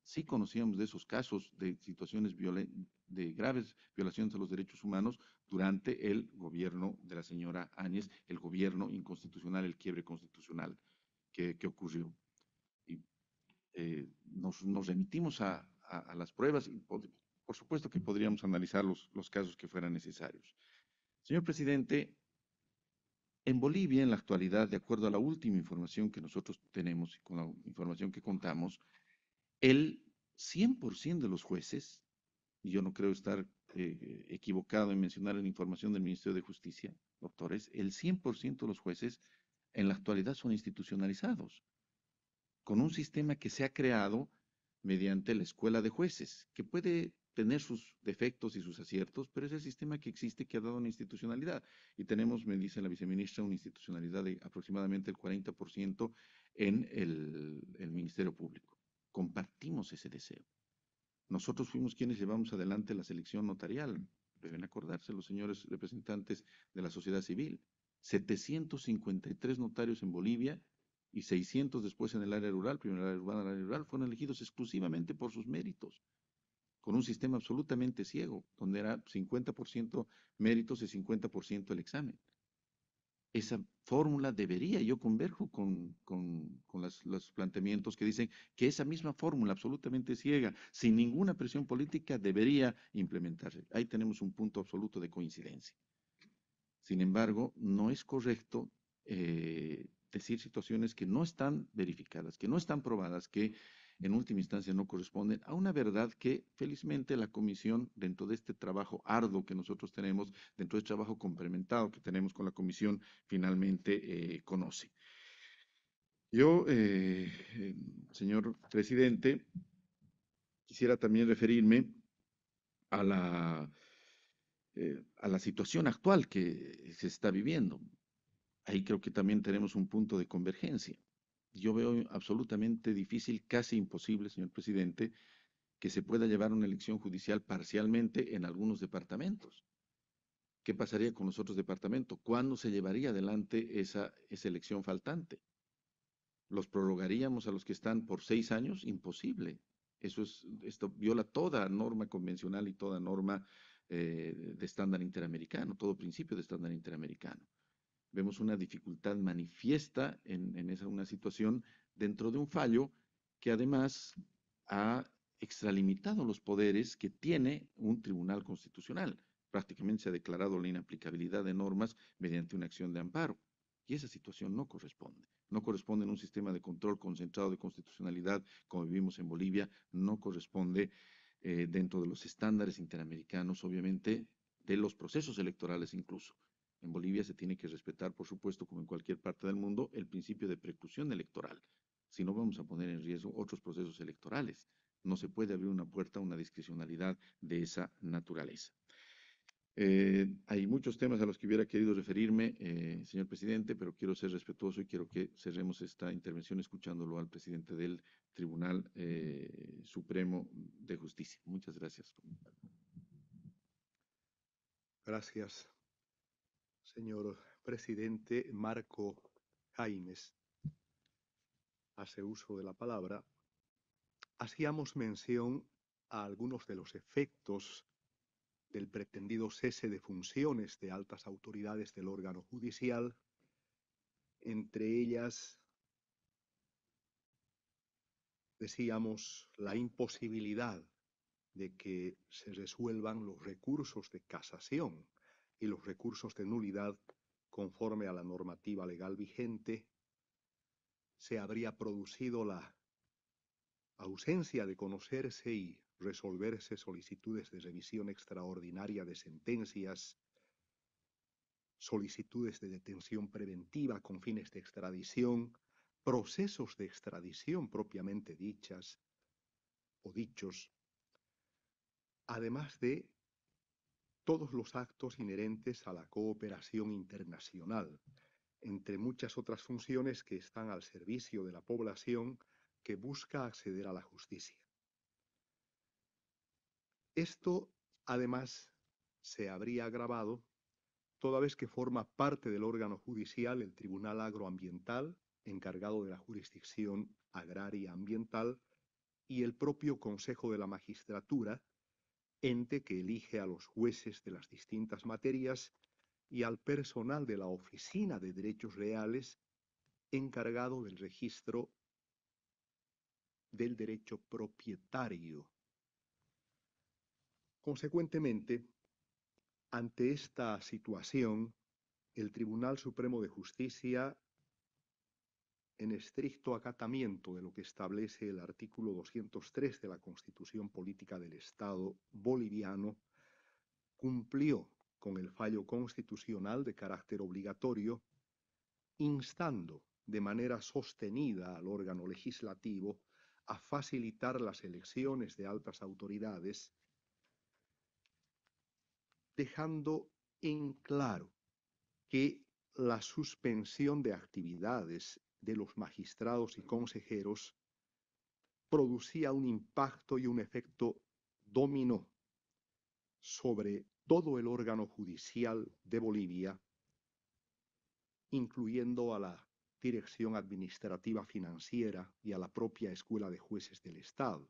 Sí conocíamos de esos casos de situaciones de graves violaciones a los derechos humanos durante el gobierno de la señora Áñez, el gobierno inconstitucional, el quiebre constitucional que, ocurrió. Eh, nos, remitimos a, las pruebas y por supuesto que podríamos analizar los, casos que fueran necesarios. Señor presidente, en Bolivia, en la actualidad, de acuerdo a la última información que nosotros tenemos y con la información que contamos, el 100% de los jueces, y yo no creo estar eh, equivocado en mencionar la información del Ministerio de Justicia, doctores, el 100% de los jueces en la actualidad son institucionalizados, con un sistema que se ha creado mediante la escuela de jueces, que puede tener sus defectos y sus aciertos, pero es el sistema que existe que ha dado una institucionalidad. Y tenemos, me dice la viceministra, una institucionalidad de aproximadamente el 40% en el, Ministerio Público. Compartimos ese deseo. Nosotros fuimos quienes llevamos adelante la selección notarial. Deben acordarse los señores representantes de la sociedad civil. 753 notarios en Bolivia y 600 después en el área rural, primero el área urbana, el área rural, fueron elegidos exclusivamente por sus méritos con un sistema absolutamente ciego, donde era 50% méritos y 50% el examen. Esa fórmula debería, yo converjo con, los planteamientos que dicen que esa misma fórmula absolutamente ciega, sin ninguna presión política, debería implementarse. Ahí tenemos un punto absoluto de coincidencia. Sin embargo, no es correcto eh, decir situaciones que no están verificadas, que no están probadas, que en última instancia no corresponden a una verdad que felizmente la comisión, dentro de este trabajo arduo que nosotros tenemos, dentro de este trabajo complementado que tenemos con la comisión, finalmente eh, conoce. Yo, eh, eh, señor presidente, quisiera también referirme a la situación actual que se está viviendo. Ahí creo que también tenemos un punto de convergencia yo veo absolutamente difícil, casi imposible, señor presidente, que se pueda llevar una elección judicial parcialmente en algunos departamentos. ¿Qué pasaría con los otros departamentos? ¿Cuándo se llevaría adelante esa, elección faltante? ¿Los prorrogaríamos a los que están por seis años? Imposible. Eso es, esto viola toda norma convencional y toda norma eh, de estándar interamericano, todo principio de estándar interamericano. Vemos una dificultad manifiesta en, esa una situación dentro de un fallo que además ha extralimitado los poderes que tiene un tribunal constitucional. Prácticamente se ha declarado la inaplicabilidad de normas mediante una acción de amparo. Y esa situación no corresponde. No corresponde en un sistema de control concentrado de constitucionalidad como vivimos en Bolivia, no corresponde eh, dentro de los estándares interamericanos, obviamente, de los procesos electorales incluso. En Bolivia se tiene que respetar, por supuesto, como en cualquier parte del mundo, el principio de preclusión electoral. Si no, vamos a poner en riesgo otros procesos electorales. No se puede abrir una puerta a una discrecionalidad de esa naturaleza. Eh, hay muchos temas a los que hubiera querido referirme, eh, señor presidente, pero quiero ser respetuoso y quiero que cerremos esta intervención escuchándolo al presidente del Tribunal eh, Supremo de Justicia. Muchas gracias. Gracias señor presidente Marco Jaimes hace uso de la palabra, hacíamos mención a algunos de los efectos del pretendido cese de funciones de altas autoridades del órgano judicial, entre ellas, decíamos, la imposibilidad de que se resuelvan los recursos de casación y los recursos de nulidad conforme a la normativa legal vigente, se habría producido la ausencia de conocerse y resolverse solicitudes de revisión extraordinaria de sentencias, solicitudes de detención preventiva con fines de extradición, procesos de extradición propiamente dichas o dichos, además de todos los actos inherentes a la cooperación internacional, entre muchas otras funciones que están al servicio de la población que busca acceder a la justicia. Esto, además, se habría agravado toda vez que forma parte del órgano judicial el Tribunal Agroambiental, encargado de la jurisdicción agraria ambiental, y el propio Consejo de la Magistratura, ente que elige a los jueces de las distintas materias y al personal de la Oficina de Derechos Reales encargado del registro del derecho propietario. Consecuentemente, ante esta situación, el Tribunal Supremo de Justicia en estricto acatamiento de lo que establece el artículo 203 de la Constitución Política del Estado boliviano, cumplió con el fallo constitucional de carácter obligatorio, instando de manera sostenida al órgano legislativo a facilitar las elecciones de altas autoridades, dejando en claro que la suspensión de actividades de los magistrados y consejeros producía un impacto y un efecto dominó sobre todo el órgano judicial de Bolivia, incluyendo a la Dirección Administrativa Financiera y a la propia Escuela de Jueces del Estado,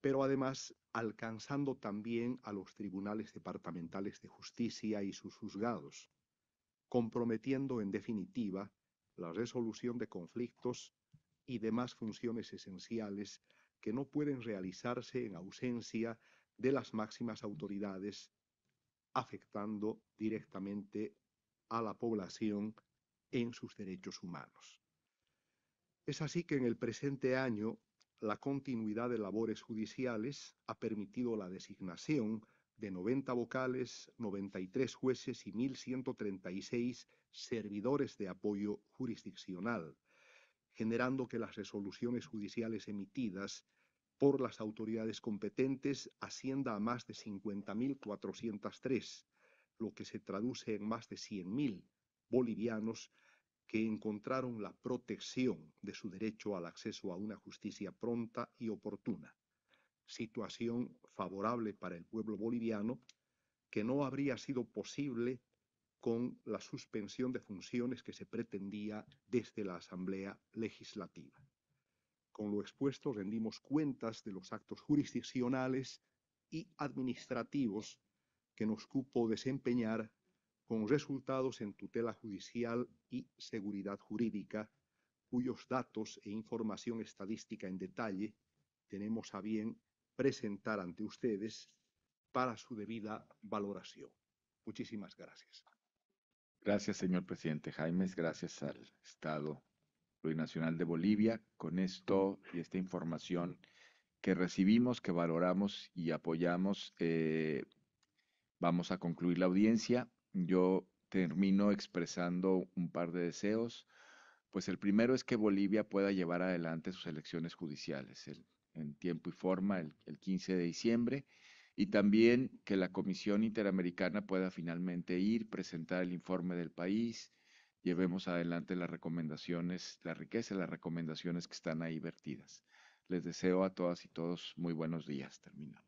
pero además alcanzando también a los tribunales departamentales de justicia y sus juzgados, comprometiendo en definitiva la resolución de conflictos y demás funciones esenciales que no pueden realizarse en ausencia de las máximas autoridades, afectando directamente a la población en sus derechos humanos. Es así que en el presente año la continuidad de labores judiciales ha permitido la designación de 90 vocales, 93 jueces y 1.136 servidores de apoyo jurisdiccional, generando que las resoluciones judiciales emitidas por las autoridades competentes ascienda a más de 50.403, lo que se traduce en más de 100.000 bolivianos que encontraron la protección de su derecho al acceso a una justicia pronta y oportuna situación favorable para el pueblo boliviano que no habría sido posible con la suspensión de funciones que se pretendía desde la Asamblea Legislativa. Con lo expuesto rendimos cuentas de los actos jurisdiccionales y administrativos que nos cupo desempeñar con resultados en tutela judicial y seguridad jurídica, cuyos datos e información estadística en detalle tenemos a bien presentar ante ustedes para su debida valoración. Muchísimas gracias. Gracias, señor presidente Jaimes. Gracias al Estado Plurinacional de Bolivia. Con esto y esta información que recibimos, que valoramos y apoyamos, eh, vamos a concluir la audiencia. Yo termino expresando un par de deseos. Pues el primero es que Bolivia pueda llevar adelante sus elecciones judiciales. El en tiempo y forma el, 15 de diciembre y también que la Comisión Interamericana pueda finalmente ir, presentar el informe del país, llevemos adelante las recomendaciones, la riqueza de las recomendaciones que están ahí vertidas. Les deseo a todas y todos muy buenos días. Terminamos.